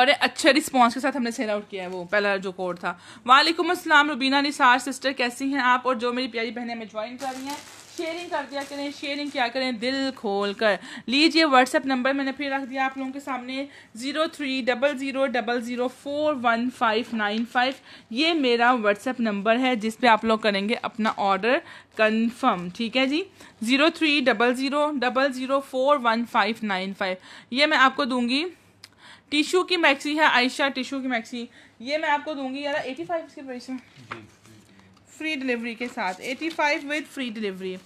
बड़े अच्छे रिस्पांस के साथ हमने सेल आउट किया है वो पहला जो कोड था वालेकुम असलम रुबीना निसार सिस्टर कैसी हैं आप और जो मेरी प्यारी बहनें हमें ज्वाइन कर रही हैं शेयरिंग कर दिया करें शेयरिंग क्या करें दिल खोल कर लीजिए व्हाट्सएप नंबर मैंने फिर रख दिया आप लोगों के सामने zero three double zero double zero four one five nine five ये मेरा व्हाट्सएप नंबर है जिस पे आप लोग करेंगे अपना ऑर्डर कंफर्म ठीक है जी zero three double zero double zero four one five nine five ये मैं आपको दूंगी टिशू की मैक्सी है आयशा टिशू की मैक्सी ये मैं आपको दूंगी यार एटी फाइव इसके पैसे फ्री डिलीवरी के साथ eighty five with free delivery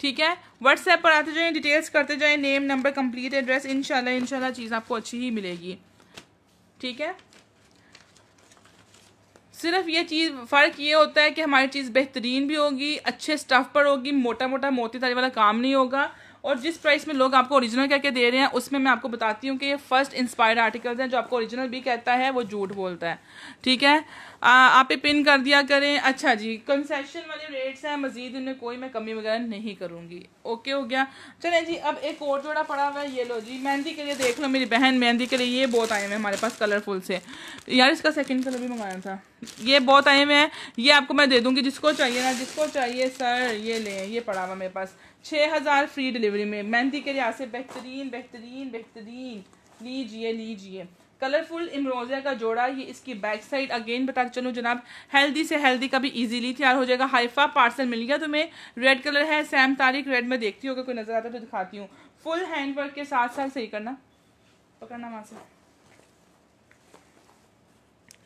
ठीक है व्हाट्सएप पर आते जाएँ डिटेल्स करते जाएँ नेम नंबर कंप्लीट एड्रेस इनशाला इनशाला चीज़ आपको अच्छी ही मिलेगी ठीक है सिर्फ ये चीज़ फ़र्क ये होता है कि हमारी चीज़ बेहतरीन भी होगी अच्छे स्टफ़ पर होगी मोटा मोटा मोती तारी वाला काम नहीं होगा और जिस प्राइस में लोग आपको ओरिजिनल करके दे रहे हैं उसमें मैं आपको बताती हूँ कि ये फर्स्ट इंस्पायर्ड आर्टिकल्स हैं जो आपको ओरिजिनल भी कहता है वो झूठ बोलता है ठीक है आ, आप ये पिन कर दिया करें अच्छा जी कंसेशन वाले रेट्स हैं मजीद इनमें कोई मैं कमी वगैरह नहीं करूँगी ओके हो गया चले जी अब एक और जोड़ा पड़ा हुआ है ये लो जी मेहंदी के लिए देख लो मेरी बहन मेहंदी के लिए ये बहुत आए हुए हैं हमारे पास कलरफुल से यार इसका सेकेंड कलर भी मंगाया था ये बहुत आए हुए हैं ये आपको मैं दे दूँगी जिसको चाहिए ना जिसको चाहिए सर ये लें ये पड़ा हुआ मेरे पास छः हज़ार फ्री डिलीवरी में मेहंदी के लिहाज से बेहतरीन बेहतरीन बेहतरीन लीजिए लीजिए कलरफुल इमरोजिया का जोड़ा ये इसकी बैक साइड अगेन बता चलूँ जनाब हेल्दी से हेल्दी का भी इजीली तैयार हो जाएगा हाइफा पार्सल मिल गया तुम्हें रेड कलर है सैम तारिक रेड में देखती हूँ अगर कोई नज़र आता तो दिखाती हूँ फुल हैंड वर्क के साथ साथ सही करना पकड़ना वहाँ से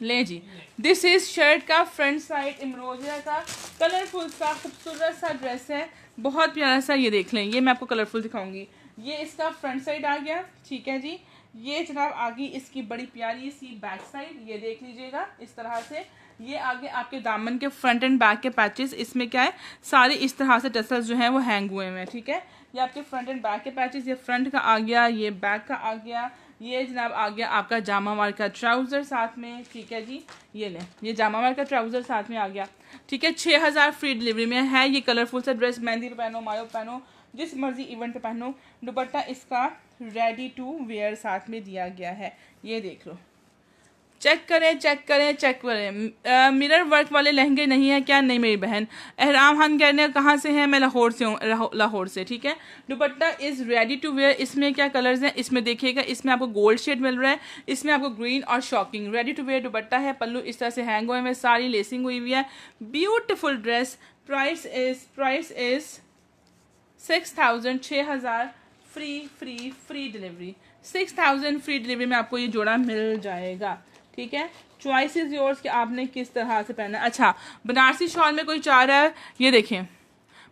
ले जी दिस इज शर्ट का फ्रंट साइड इमरोजिया का कलरफुल सा खूबसूरत सा ड्रेस है बहुत प्यारा सा ये देख लें ये मैं आपको कलरफुल दिखाऊंगी ये इसका फ्रंट साइड आ गया ठीक है जी ये जनाब आ गई इसकी बड़ी प्यारी सी बैक साइड ये देख लीजिएगा इस तरह से ये आगे आपके दामन के फ्रंट एंड बैक के पैचेस इसमें क्या है सारे इस तरह से टसल्स जो हैं वो हैंग हुए हुए हैं ठीक है ये आपके फ्रंट एंड बैक के पैचेस ये फ्रंट का आ गया ये बैक का आ गया ये जनाब आ गया आपका जामा का ट्राउज़र साथ में ठीक है जी ये लें ये जामा का ट्राउज़र साथ में आ गया ठीक है छः हज़ार फ्री डिलीवरी में है ये कलरफुल सा ड्रेस मेहंदी पहनो मायो पहनो जिस मर्जी इवेंट पे पहनो दुपट्टा इसका रेडी टू वेयर साथ में दिया गया है ये देख लो चेक करें चेक करें चेक करें मिरर वर्क वाले लहंगे नहीं है क्या नहीं मेरी बहन एहराम खान कह रहे हैं कहाँ से हैं मैं लाहौर से हूँ लाहौर से ठीक है dupatta is ready to wear इसमें क्या कलर्स हैं इसमें देखिएगा इसमें आपको गोल्ड शेड मिल रहा है इसमें आपको ग्रीन और shocking ready to wear dupatta है पल्लू इस तरह से हैंग हुए हुए सारी लेसिंग हुई हुई है beautiful dress price is price is six thousand छः हज़ार free free free delivery six thousand free delivery में आपको ये जोड़ा मिल जाएगा ठीक है चॉइस इज योर्स कि आपने किस तरह से पहना अच्छा बनारसी शॉल में कोई चाह रहा है ये देखें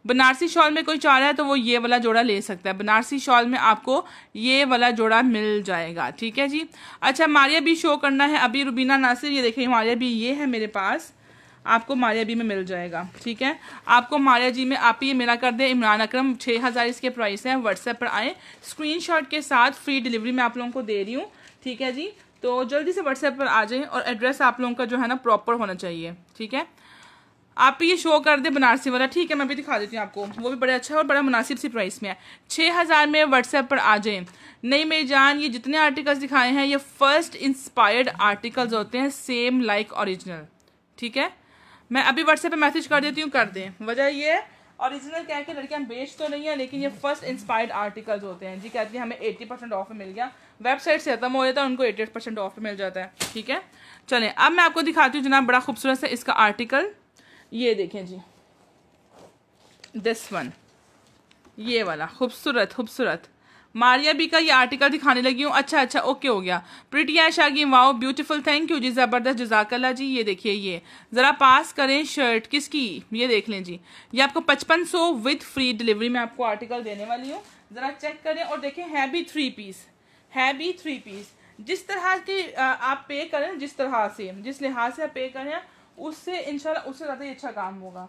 बनारसी शॉल में कोई चाह रहा है तो वो ये वाला जोड़ा ले सकता है बनारसी शॉल में आपको ये वाला जोड़ा मिल जाएगा ठीक है जी अच्छा मारिया भी शो करना है अभी रुबीना नासिर ये देखें मारिया भी ये है मेरे पास आपको मारिया भी में मिल जाएगा ठीक है आपको मारिया जी में आप ये मेरा कर दें इमरान अकरम छः हज़ार इसके प्राइस हैं व्हाट्सएप पर आए स्क्रीनशॉट के साथ फ्री डिलीवरी मैं आप लोगों को दे रही हूँ ठीक है जी तो जल्दी से व्हाट्सएप पर आ जाए और एड्रेस आप लोगों का जो है ना प्रॉपर होना चाहिए ठीक है आप ये शो कर दे बनारसी वाला ठीक है मैं भी दिखा देती हूँ आपको वो भी बड़ा अच्छा है और बड़ा मुनासिब सी प्राइस में है छः हज़ार में व्हाट्सएप पर आ जाएं नहीं मेरी जान ये जितने आर्टिकल्स दिखाए हैं ये फर्स्ट इंस्पायर्ड आर्टिकल्स होते हैं सेम लाइक ओरिजिनल ठीक है मैं अभी व्हाट्सएप पे मैसेज कर देती हूँ कर दें वजह ये है ओरिजिनल कह के कि लड़कियाँ बेच तो नहीं है लेकिन ये फर्स्ट इंस्पायर्ड आर्टिकल्स होते हैं जी कहती है हमें एट्टी परसेंट ऑफ मिल गया वेबसाइट से खत्म हो जाता है उनको एटी परसेंट ऑफ मिल जाता है ठीक है चलें अब मैं आपको दिखाती हूँ जनाब बड़ा खूबसूरत है इसका आर्टिकल ये देखें जी दिस वन ये वाला खूबसूरत खूबसूरत मारिया बी का ये आर्टिकल दिखाने लगी हूँ अच्छा अच्छा ओके हो गया प्रिटिया शागी वाओ ब्यूटीफुल थैंक यू जी ज़बरदस्त जजाकला जी ये देखिए ये ज़रा पास करें शर्ट किसकी ये देख लें जी ये आपको पचपन सौ विथ फ्री डिलीवरी में आपको आर्टिकल देने वाली हूँ ज़रा चेक करें और देखें है भी थ्री पीस है भी थ्री पीस जिस तरह की आप पे करें जिस तरह से जिस लिहाज से आप पे करें उससे इनशाला उससे ज़्यादा ही अच्छा काम होगा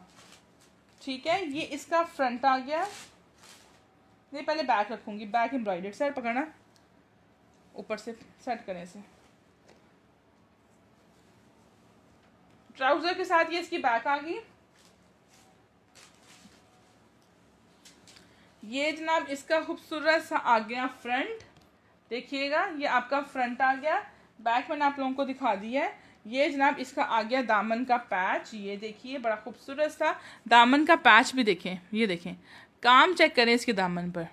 ठीक है ये इसका फ्रंट आ गया नहीं पहले बैक रखूँगी बैक एम्ब्रॉयडर्ड सर पकड़ना ऊपर से सेट करें इसे ट्राउज़र के साथ ये इसकी बैक आ गई ये जनाब इसका खूबसूरत सा आ गया फ्रंट देखिएगा ये आपका फ्रंट आ गया बैक मैंने आप लोगों को दिखा दिया है ये जनाब इसका आ गया दामन का पैच ये देखिए बड़ा खूबसूरत सा दामन का पैच भी देखें ये देखें काम चेक करें इसके दामन पर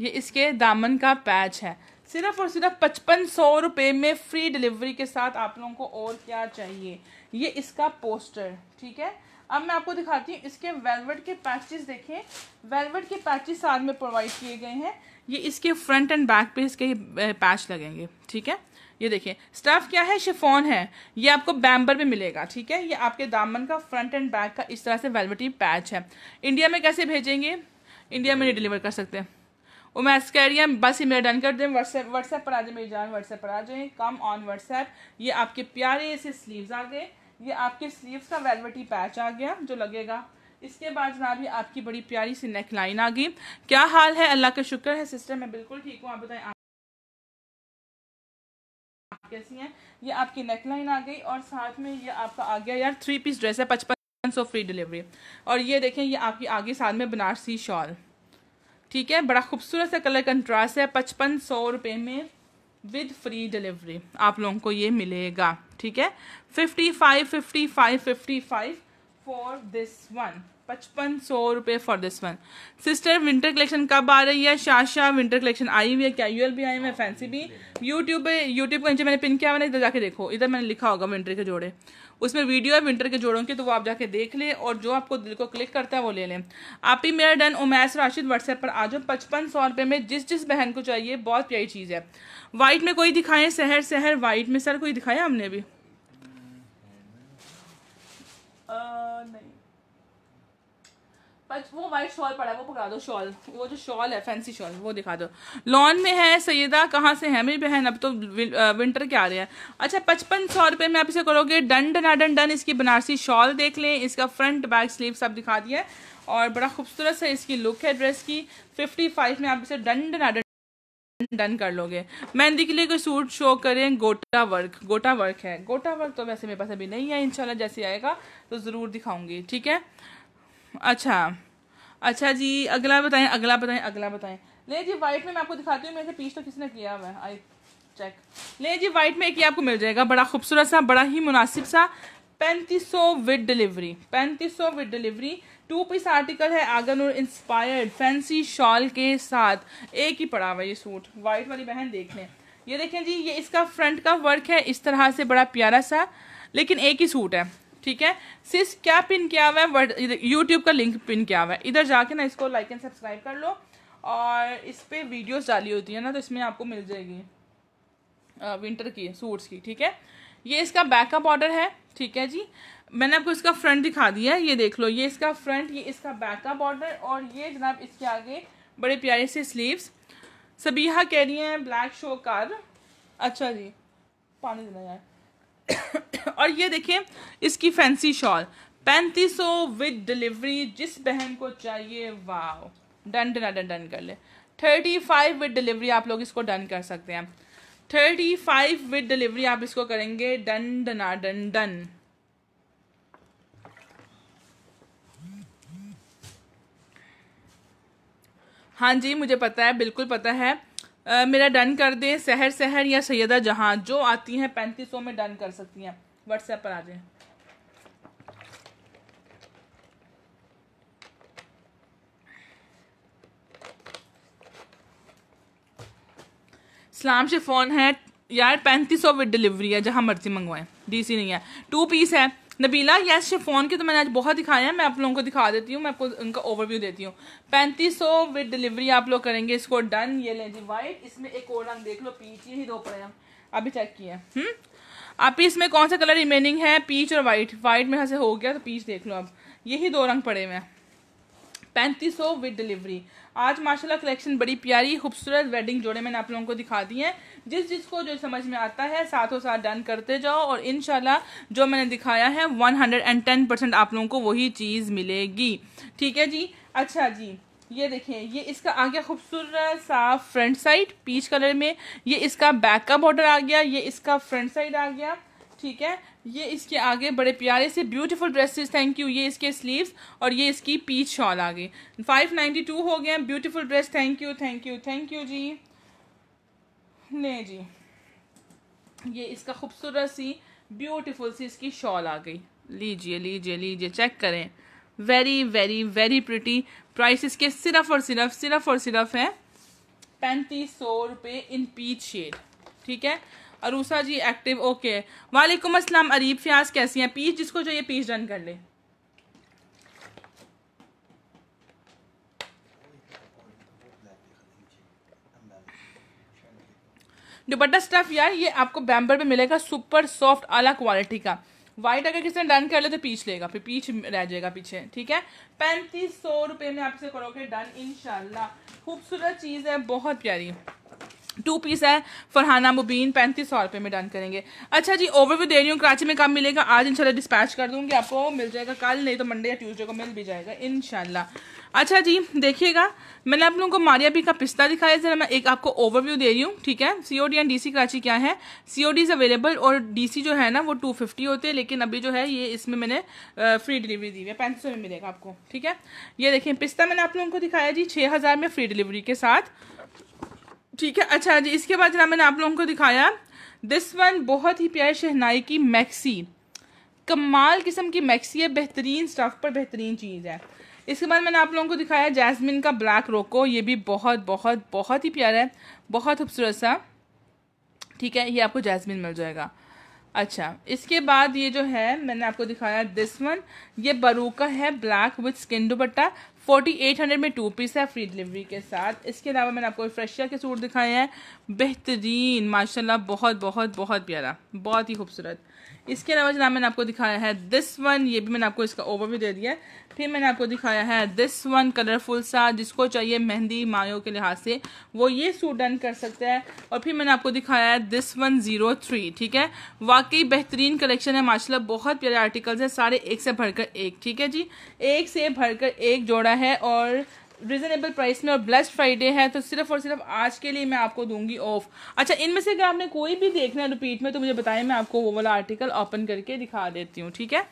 ये इसके दामन का पैच है सिर्फ और सिर्फ पचपन सौ रुपये में फ्री डिलीवरी के साथ आप लोगों को और क्या चाहिए ये इसका पोस्टर ठीक है अब मैं आपको दिखाती हूँ इसके वेलवेट के पैचेस देखें वेलवेट के पैचेस साथ में प्रोवाइड किए गए हैं ये इसके फ्रंट एंड बैक पे इसके पैच लगेंगे ठीक है ये देखिए स्टफ क्या है शिफोन है ये आपको बैम्बर में मिलेगा ठीक है ये आपके दामन का फ्रंट एंड बैक का इस तरह से वेलवेटी पैच है इंडिया में कैसे भेजेंगे इंडिया में नहीं डिलीवर कर सकते वो मैं स्कैरिया बस ही मेरा डन कर दें व्हाट्सएप व्हाट्सएप पर आ जाए मेरी जान व्हाट्सएप पर आ जाए कम ऑन व्हाट्सएप ये आपके प्यारे से स्लीव्स आ गए ये आपके स्लीव्स का वेलवेटी पैच आ गया जो लगेगा इसके बाद जनाब ये आपकी बड़ी प्यारी सी नेक लाइन आ गई क्या हाल है अल्लाह का शुक्र है सिस्टर मैं बिल्कुल ठीक हूँ आप बताएं कैसी हैं ये आपकी नेक लाइन आ गई और साथ में ये आपका आ गया यार थ्री पीस ड्रेस है पचपन सौ फ्री डिलीवरी और ये देखें ये आपकी आगे साथ में बनारसी शॉल ठीक है बड़ा खूबसूरत सा कलर कंट्रास्ट है पचपन सौ रुपये में विद फ्री डिलीवरी आप लोगों को ये मिलेगा ठीक है fifty five fifty five fifty five for this one पचपन सौ रुपये for this one sister winter collection कब आ रही है शाशा विंटर कलेक्शन आई हुई है कैजुअल भी आई हुए फैंसी भी यूट्यूब पे यूट्यूब पर नीचे मैंने पिन किया मैंने इधर जाके देखो इधर मैंने लिखा होगा विंटर के जोड़े उसमें वीडियो है विंटर के जोड़ों की तो वो आप जाके देख ले और जो आपको दिल को क्लिक करता है वो ले लें आप ही मेरा डन उमैस राशिद व्हाट्सएप पर आ जाओ पचपन सौ रुपये में जिस जिस बहन को चाहिए बहुत प्यारी चीज़ है वाइट में कोई दिखाएं शहर शहर वाइट में सर कोई दिखाया हमने भी वो वाइट शॉल पड़ा है वो पकड़ा दो शॉल वो जो शॉल है फैंसी शॉल वो दिखा दो लॉन में है सैदा कहाँ से है मेरी बहन अब तो विंटर के आ रहे हैं अच्छा पचपन सौ रुपये में आप इसे करोगे डन डन डन डन इसकी बनारसी शॉल देख लें इसका फ्रंट बैक स्लीव सब दिखा दिया और बड़ा खूबसूरत सा इसकी लुक है ड्रेस की फिफ्टी फाइव में आप इसे डन डना डन डन कर लोगे मेहंदी के लिए कोई सूट शो करें गोटा वर्क गोटा वर्क है गोटा वर्क तो वैसे मेरे पास अभी नहीं है इंशाल्लाह जैसे आएगा तो ज़रूर दिखाऊंगी ठीक है अच्छा अच्छा जी अगला बताएं अगला बताएं अगला बताएं ले जी वाइट में मैं आपको दिखाती हूँ मेरे से पीस तो किसने किया हुआ है आई चेक ले जी वाइट में एक ही आपको मिल जाएगा बड़ा खूबसूरत सा बड़ा ही मुनासिब सा पैंतीस सौ विद डिलीवरी पैंतीस सौ with delivery two piece article है आगन और इंस्पायर्ड फैंसी शॉल के साथ एक ही पड़ा हुआ ये सूट वाइट वाली बहन देख लें ये देखें जी ये इसका फ्रंट का वर्क है इस तरह से बड़ा प्यारा सा लेकिन एक ही सूट है ठीक है सिस क्या पिन किया हुआ है यूट्यूब का लिंक पिन किया हुआ है इधर जाके ना इसको लाइक एंड सब्सक्राइब कर लो और इस पर वीडियोज डाली होती है ना तो इसमें आपको मिल जाएगी विंटर की सूट्स की ठीक है ये इसका बैकअप ऑर्डर है ठीक है जी मैंने आपको इसका फ्रंट दिखा दिया है ये देख लो ये इसका फ्रंट ये इसका बैकअप ऑर्डर और ये जनाब इसके आगे बड़े प्यारे से स्लीव्स सबीहा कह रही हैं ब्लैक शो कर अच्छा जी पानी देना यार और ये देखें इसकी फैंसी शॉल पैंतीस सौ विद डिलीवरी जिस बहन को चाहिए वाह डन डन डन डन कर ले थर्टी फाइव विद डिलीवरी आप लोग इसको डन कर सकते हैं थर्टी फाइव विद डिलीवरी आप इसको करेंगे डन डना डन डन हाँ जी मुझे पता है बिल्कुल पता है मेरा डन कर दें शहर शहर या सैदा जहाँ जो आती हैं पैंतीस सौ में डन कर सकती हैं व्हाट्सएप पर आ जाएं से शिफोन है यार पैंतीस सौ विद डिलीवरी है जहाँ मर्जी मंगवाएं डीसी नहीं है टू पीस है नबीला यस शेफोन के तो मैंने आज बहुत दिखाए हैं मैं आप लोगों को दिखा देती हूँ मैं आपको उनका ओवरव्यू देती हूँ पैंतीस सौ विद डिलीवरी आप लोग करेंगे इसको डन ये लें जी वाइट इसमें एक और रंग देख लो पीच यही दो पड़े हम अभी चेक किए हम्म आप इसमें कौन सा कलर रिमेनिंग है पीच और वाइट वाइट में से हो गया तो पीच देख लो अब यही दो रंग पड़े हुए हैं पैंतीस सौ विद डिलीवरी आज माशाल्लाह कलेक्शन बड़ी प्यारी खूबसूरत वेडिंग जोड़े मैंने आप लोगों को दिखा दी हैं जिस जिसको जो समझ में आता है साथों साथ डन करते जाओ और इन जो मैंने दिखाया है one hundred and ten percent आप लोगों को वही चीज़ मिलेगी ठीक है जी अच्छा जी ये देखें ये इसका आ गया खूबसूरत सा फ्रंट साइड पीच कलर में ये इसका बैक का बॉर्डर आ गया ये इसका फ्रंट साइड आ गया ठीक है ये इसके आगे बड़े प्यारे से ब्यूटीफुल ड्रेसेस थैंक यू ये इसके स्लीव्स और ये इसकी पीच शॉल आ गई फाइव नाइन्टी टू हो गए beautiful dress thank you thank you thank you जी ने जी ये इसका खूबसूरत सी ब्यूटीफुल सी इसकी शॉल आ गई लीजिए लीजिए लीजिए चेक करें very very very pretty price इसके सिर्फ और सिर्फ सिर्फ और सिर्फ है पैंतीस सौ रुपये इन पीच शेड ठीक है अरूसा जी एक्टिव ओके वालेकुम अस्सलाम अरीब फ्याज कैसी हैं पीस जिसको ये पीस डन कर ले दुपट्टा स्टफ यार ये आपको बैम्बर पे मिलेगा सुपर सॉफ्ट आला क्वालिटी का वाइट अगर किसी ने डन कर ले तो पीछ लेगा फिर पीछ रह जाएगा पीछे ठीक है पैंतीस सौ रुपये में आपसे करोगे डन इनशाला खूबसूरत चीज़ है बहुत प्यारी टू पीस है फरहाना मुबीन पैंतीस सौ रुपये में डन करेंगे अच्छा जी ओवर भी दे रही हूँ कराची में कब मिलेगा आज इंशाल्लाह डिस्पैच कर दूंगी आपको मिल जाएगा कल नहीं तो मंडे या ट्यूसडे को मिल भी जाएगा इनशाला अच्छा जी देखिएगा मैंने आप लोगों को मारिया बी का पिस्ता दिखाया जरा मैं एक आपको ओवरव्यू दे रही हूँ ठीक है C O D and D C Karachi क्या है C O D is available और डी सी जो है ना वो टू फिफ्टी होते हैं लेकिन अभी जो है ये इसमें मैंने फ्री डिलीवरी दी हुई है पैंतीस में मिलेगा आपको ठीक है ये देखिए पिस्ता मैंने आप लोगों को दिखाया जी छः हज़ार में फ्री डिलीवरी के साथ ठीक है अच्छा जी इसके बाद जरा मैंने आप लोगों को दिखाया दिस वन बहुत ही प्यारे शहनाई की मैक्सी कमाल किस्म की मैक्सी है बेहतरीन स्टफ पर बेहतरीन चीज़ है इसके बाद मैंने आप लोगों को दिखाया जैस्मिन का ब्लैक रोको ये भी बहुत बहुत बहुत ही प्यारा है बहुत खूबसूरत सा ठीक है ये आपको जैस्मिन मिल जाएगा अच्छा इसके बाद ये जो है मैंने आपको दिखाया दिस वन ये बरूका है black with skin dupatta forty eight hundred में टू पीस है फ्री डिलीवरी के साथ इसके अलावा मैंने आपको फ्रेशियर के सूट दिखाए हैं बेहतरीन माशाल्लाह बहुत बहुत बहुत प्यारा बहुत ही खूबसूरत इसके अलावा जनाब मैंने आपको दिखाया है दिस वन ये भी मैंने आपको इसका ओवरव्यू दे दिया है फिर मैंने आपको दिखाया है दिस वन कलरफुल सा जिसको चाहिए मेहंदी मायों के लिहाज से वो ये सूट डन कर सकता है और फिर मैंने आपको दिखाया है दिस वन ज़ीरो थ्री ठीक है वाकई बेहतरीन कलेक्शन है माशाल्लाह बहुत प्यारे आर्टिकल्स है सारे एक से भरकर एक ठीक है जी एक से भरकर एक जोड़ा है और रिजनेबल प्राइस में और ब्लस्ट फ्राइडे है तो सिर्फ और सिर्फ आज के लिए मैं आपको दूंगी ऑफ अच्छा इनमें से अगर आपने कोई भी देखना है रिपीट में तो मुझे बताएं मैं आपको वो वाला आर्टिकल ओपन करके दिखा देती हूँ ठीक है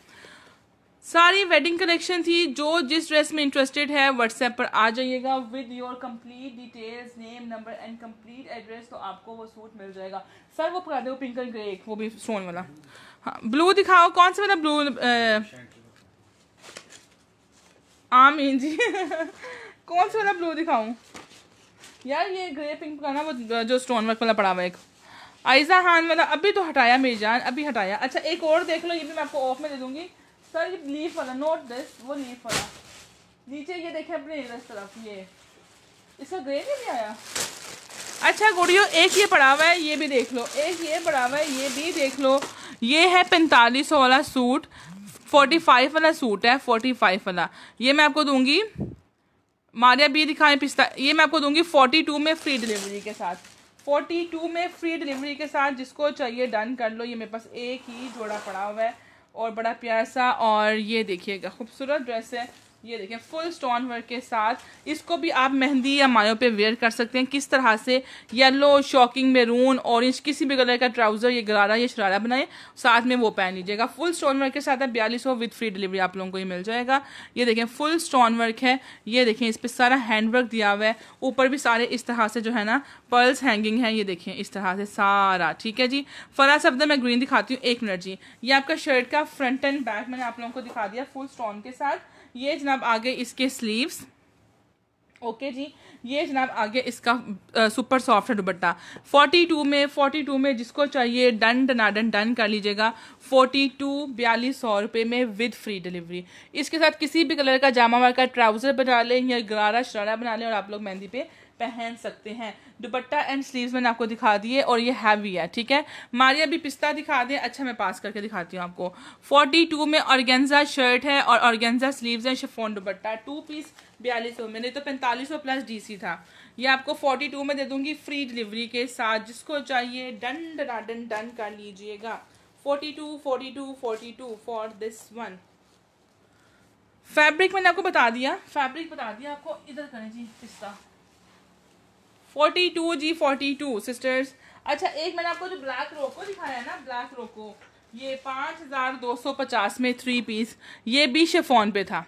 सारी वेडिंग कलेक्शन थी जो जिस ड्रेस में इंटरेस्टेड है व्हाट्सएप पर आ जाइएगा with your complete details name number and complete address तो आपको वो सूट मिल जाएगा सर वो पकड़ा दो पिंक एंड ग्रे वो भी सोन वाला हाँ ब्लू दिखाओ कौन सा वाला ब्लू आम जी कौन सा वाला ब्लू दिखाऊं यार ये ग्रे पिंक का ना वो जो स्टोन वर्क वाला पड़ा हुआ एक आयजा हान वाला अभी तो हटाया मेरी जान अभी हटाया अच्छा एक और देख लो ये भी मैं आपको ऑफ में दे दूंगी सर ये लीफ वाला नोट दिस वो लीफ वाला नीचे ये देखें अपने इस तरफ ये इसका ग्रे भी नहीं आया अच्छा गुड़ियो एक ये पड़ा हुआ है ये भी देख लो एक ये पड़ा हुआ है ये भी देख लो ये है पैंतालीस सौ वाला सूट फोर्टी फाइव वाला सूट है फोर्टी फाइव वाला ये मैं आपको दूंगी मारिया भी दिखाएं पिस्ता ये मैं आपको दूंगी फोर्टी टू में फ्री डिलीवरी के साथ फोर्टी टू में फ्री डिलीवरी के साथ जिसको चाहिए डन कर लो ये मेरे पास एक ही जोड़ा पड़ा हुआ है और बड़ा प्यार सा और ये देखिएगा खूबसूरत ड्रेस है ये देखें फुल स्टोन वर्क के साथ इसको भी आप मेहंदी या मायों पे वेयर कर सकते हैं किस तरह से येलो शॉकिंग मेरून ऑरेंज किसी भी कलर का ट्राउजर ये गरारा या शरारा बनाए साथ में वो पहन लीजिएगा फुल स्टोन वर्क के साथ है बयालीस विद फ्री डिलीवरी आप लोगों को ये मिल जाएगा ये देखें फुल स्टोन वर्क है ये देखें इस पर सारा हैंड वर्क दिया हुआ है ऊपर भी सारे इस तरह से जो है ना पर्ल्स हैंगिंग है ये देखें इस तरह से सारा ठीक है जी फरा शब्द मैं ग्रीन दिखाती हूँ एक मिनट जी ये आपका शर्ट का फ्रंट एंड बैक मैंने आप लोगों को दिखा दिया फुल स्टोन के साथ ये जनाब आगे इसके स्लीव्स ओके जी ये जनाब आगे इसका आ, सुपर सॉफ्ट है फोर्टी 42 में 42 में जिसको चाहिए डन डनाडन डन कर लीजिएगा 42 टू बयालीस सौ रुपये में विद फ्री डिलीवरी इसके साथ किसी भी कलर का जामा वाला का ट्राउज़र बना लें या गरारा शरारा बना लें और आप लोग मेहंदी पे पहन सकते हैं दुपट्टा एंड स्लीव्स मैंने आपको दिखा दिए और ये हैवी है ठीक है मारिया भी पिस्ता दिखा दें अच्छा मैं पास करके दिखाती हूँ आपको फोर्टी टू में ऑर्गेंजा शर्ट है और ऑर्गेंजा स्लीव्स हैं शिफोन दुपट्टा टू पीस बयालीस सौ में नहीं तो पैंतालीस सौ प्लस डीसी था ये आपको फोर्टी टू में दे दूंगी फ्री डिलीवरी के साथ जिसको चाहिए डन डना डन डन कर लीजिएगा forty two forty two forty two for this one fabric मैंने आपको बता दिया फैब्रिक बता दिया आपको इधर करें जी पिस्ता फोर्टी टू जी फोर्टी टू सिस्टर्स अच्छा एक मैंने आपको जो ब्लैक रोको दिखाया है ना ब्लैक रोको ये पाँच हज़ार दो सौ पचास में थ्री पीस ये भी शेफोन पे था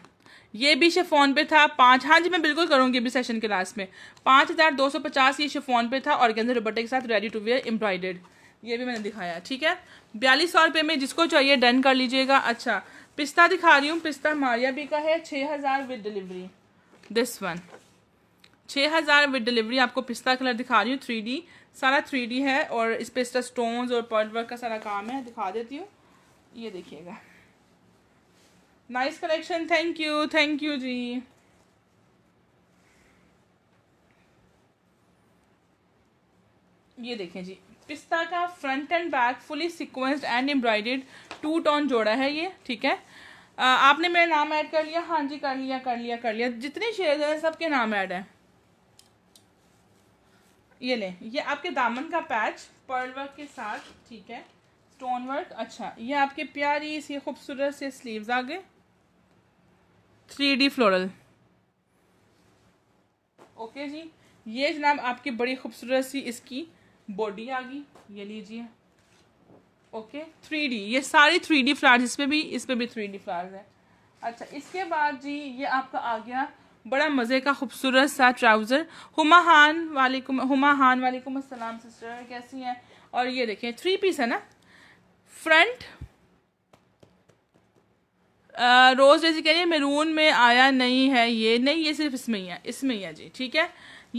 ये भी शेफोन पे था पाँच हाँ जी मैं बिल्कुल करूँगी अभी सेशन के लास्ट में पाँच हज़ार दो सौ पचास ये शेफोन पे था और गेंदे दुपट्टे के साथ रेडी टू वेयर एम्ब्रॉयडेड ये भी मैंने दिखाया ठीक है बयालीस सौ रुपये में जिसको चाहिए डन कर लीजिएगा अच्छा पिस्ता दिखा रही हूँ पिस्ता मारिया भी का है छः हज़ार विद डिलीवरी दिस वन छः हज़ार विद डिलीवरी आपको पिस्ता कलर दिखा रही हूँ थ्री डी सारा थ्री डी है और इस पर इसका स्टोन्स और पर्ल वर्क का सारा काम है दिखा देती हूँ ये देखिएगा nice collection thank you thank you जी ये देखें जी पिस्ता का front and back fully sequenced and embroidered two tone जोड़ा है ये ठीक है आ, आपने मेरा नाम ऐड कर लिया हाँ जी कर लिया कर लिया कर लिया जितने शेयर हैं सबके नाम ऐड हैं ये लें ये आपके दामन का पैच पर्ल वर्क के साथ ठीक है स्टोन वर्क अच्छा ये आपके प्यारी सी खूबसूरत से स्लीव्स आ गए थ्री डी फ्लोरल ओके जी ये जनाब आपकी बड़ी खूबसूरत सी इसकी बॉडी आ गई ये लीजिए ओके थ्री डी ये सारी थ्री डी फ्लावर्स इसमें भी इसमें भी थ्री डी फ्लावर्स है अच्छा इसके बाद जी ये आपका आ गया बड़ा मज़े का खूबसूरत सा ट्राउज़र हुमा हान वालेकुम हुमा हान वालेकुम अस्सलाम सिस्टर कैसी हैं और ये देखें थ्री पीस है ना फ्रंट रोज़ जैसे कह रही है मेरून में आया नहीं है ये नहीं ये सिर्फ इसमें ही है इसमें ही है जी ठीक है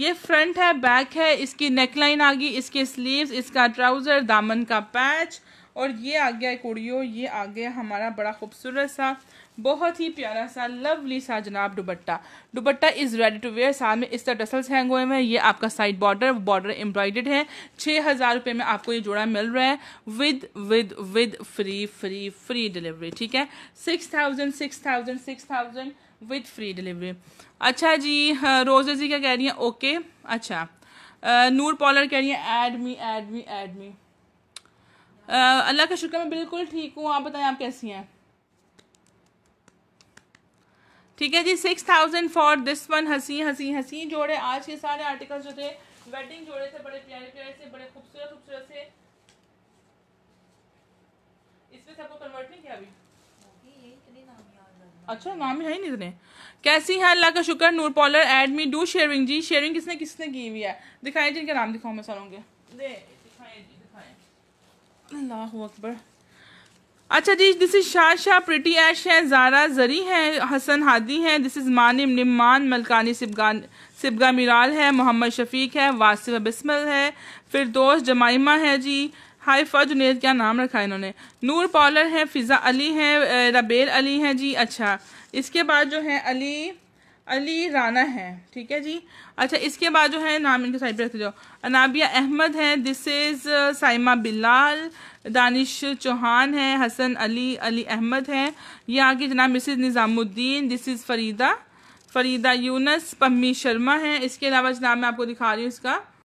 ये फ्रंट है बैक है इसकी नेकलाइन आ गई इसके स्लीव्स इसका ट्राउज़र दामन का पैच और ये आ गया एक ओडियो ये आ गया हमारा बड़ा खूबसूरत सा बहुत ही प्यारा सा लवली सा जनाब dupatta dupatta is ready to wear साथ में इस तरह डसल्स हैंग हुए हैं ये आपका साइड बॉर्डर बॉर्डर एम्ब्रॉयडेड है छः हज़ार रुपये में आपको ये जोड़ा मिल रहा है with with with free free free delivery ठीक है six thousand six thousand six thousand with free delivery अच्छा जी रोजे हाँ, जी क्या कह रही हैं ओके अच्छा नूर पॉलर कह रही हैं एड मी एडमी अल्लाह का शुक्र मैं बिल्कुल ठीक हूँ आप बताएं आप कैसी हैं ठीक है जी six thousand for this one हसी हसी हसी जोड़े आज के सारे आर्टिकल्स जो थे वेडिंग जोड़े थे बड़े प्यारे प्यारे से बड़े खूबसूरत खूबसूरत से इसमें सबको कन्वर्ट नहीं किया अभी अच्छा नाम है ही नहीं इतने कैसी है अल्लाह का शुक्र नूर पॉलर एडमी डू शेयरिंग जी शेयरिंग किसने किसने की हुई है दिखाई जिनके नाम दिखाओ मैं सरों के अल्लाह अकबर अच्छा जी दिस इज़ शाह शाह प्रिटी ऐश है जारा जरी है हसन हादी हैं दिस इज़ मानिम निमान मलकानी सिबगान सिबगा मिराल है मोहम्मद शफीक है वासिफ बिस्मल है फिर दोस्त जमाइमा है जी हाइफा जुनेद क्या नाम रखा है इन्होंने नूर पॉलर है फिज़ा अली हैं रबेल अली हैं जी अच्छा इसके बाद जो है अली अली राना है ठीक है जी अच्छा इसके बाद जो है नाम इनके साइड पर रखते जाओ अनाबिया अहमद है दिस इज़ साइमा बिलाल दानिश चौहान है हसन अली अली अहमद है ये आगे जनाब Mrs Nizamuddin this is Farida Farida Younus Pammi Sharma है इसके अलावा जनाब मैं आपको दिखा रही हूँ इसका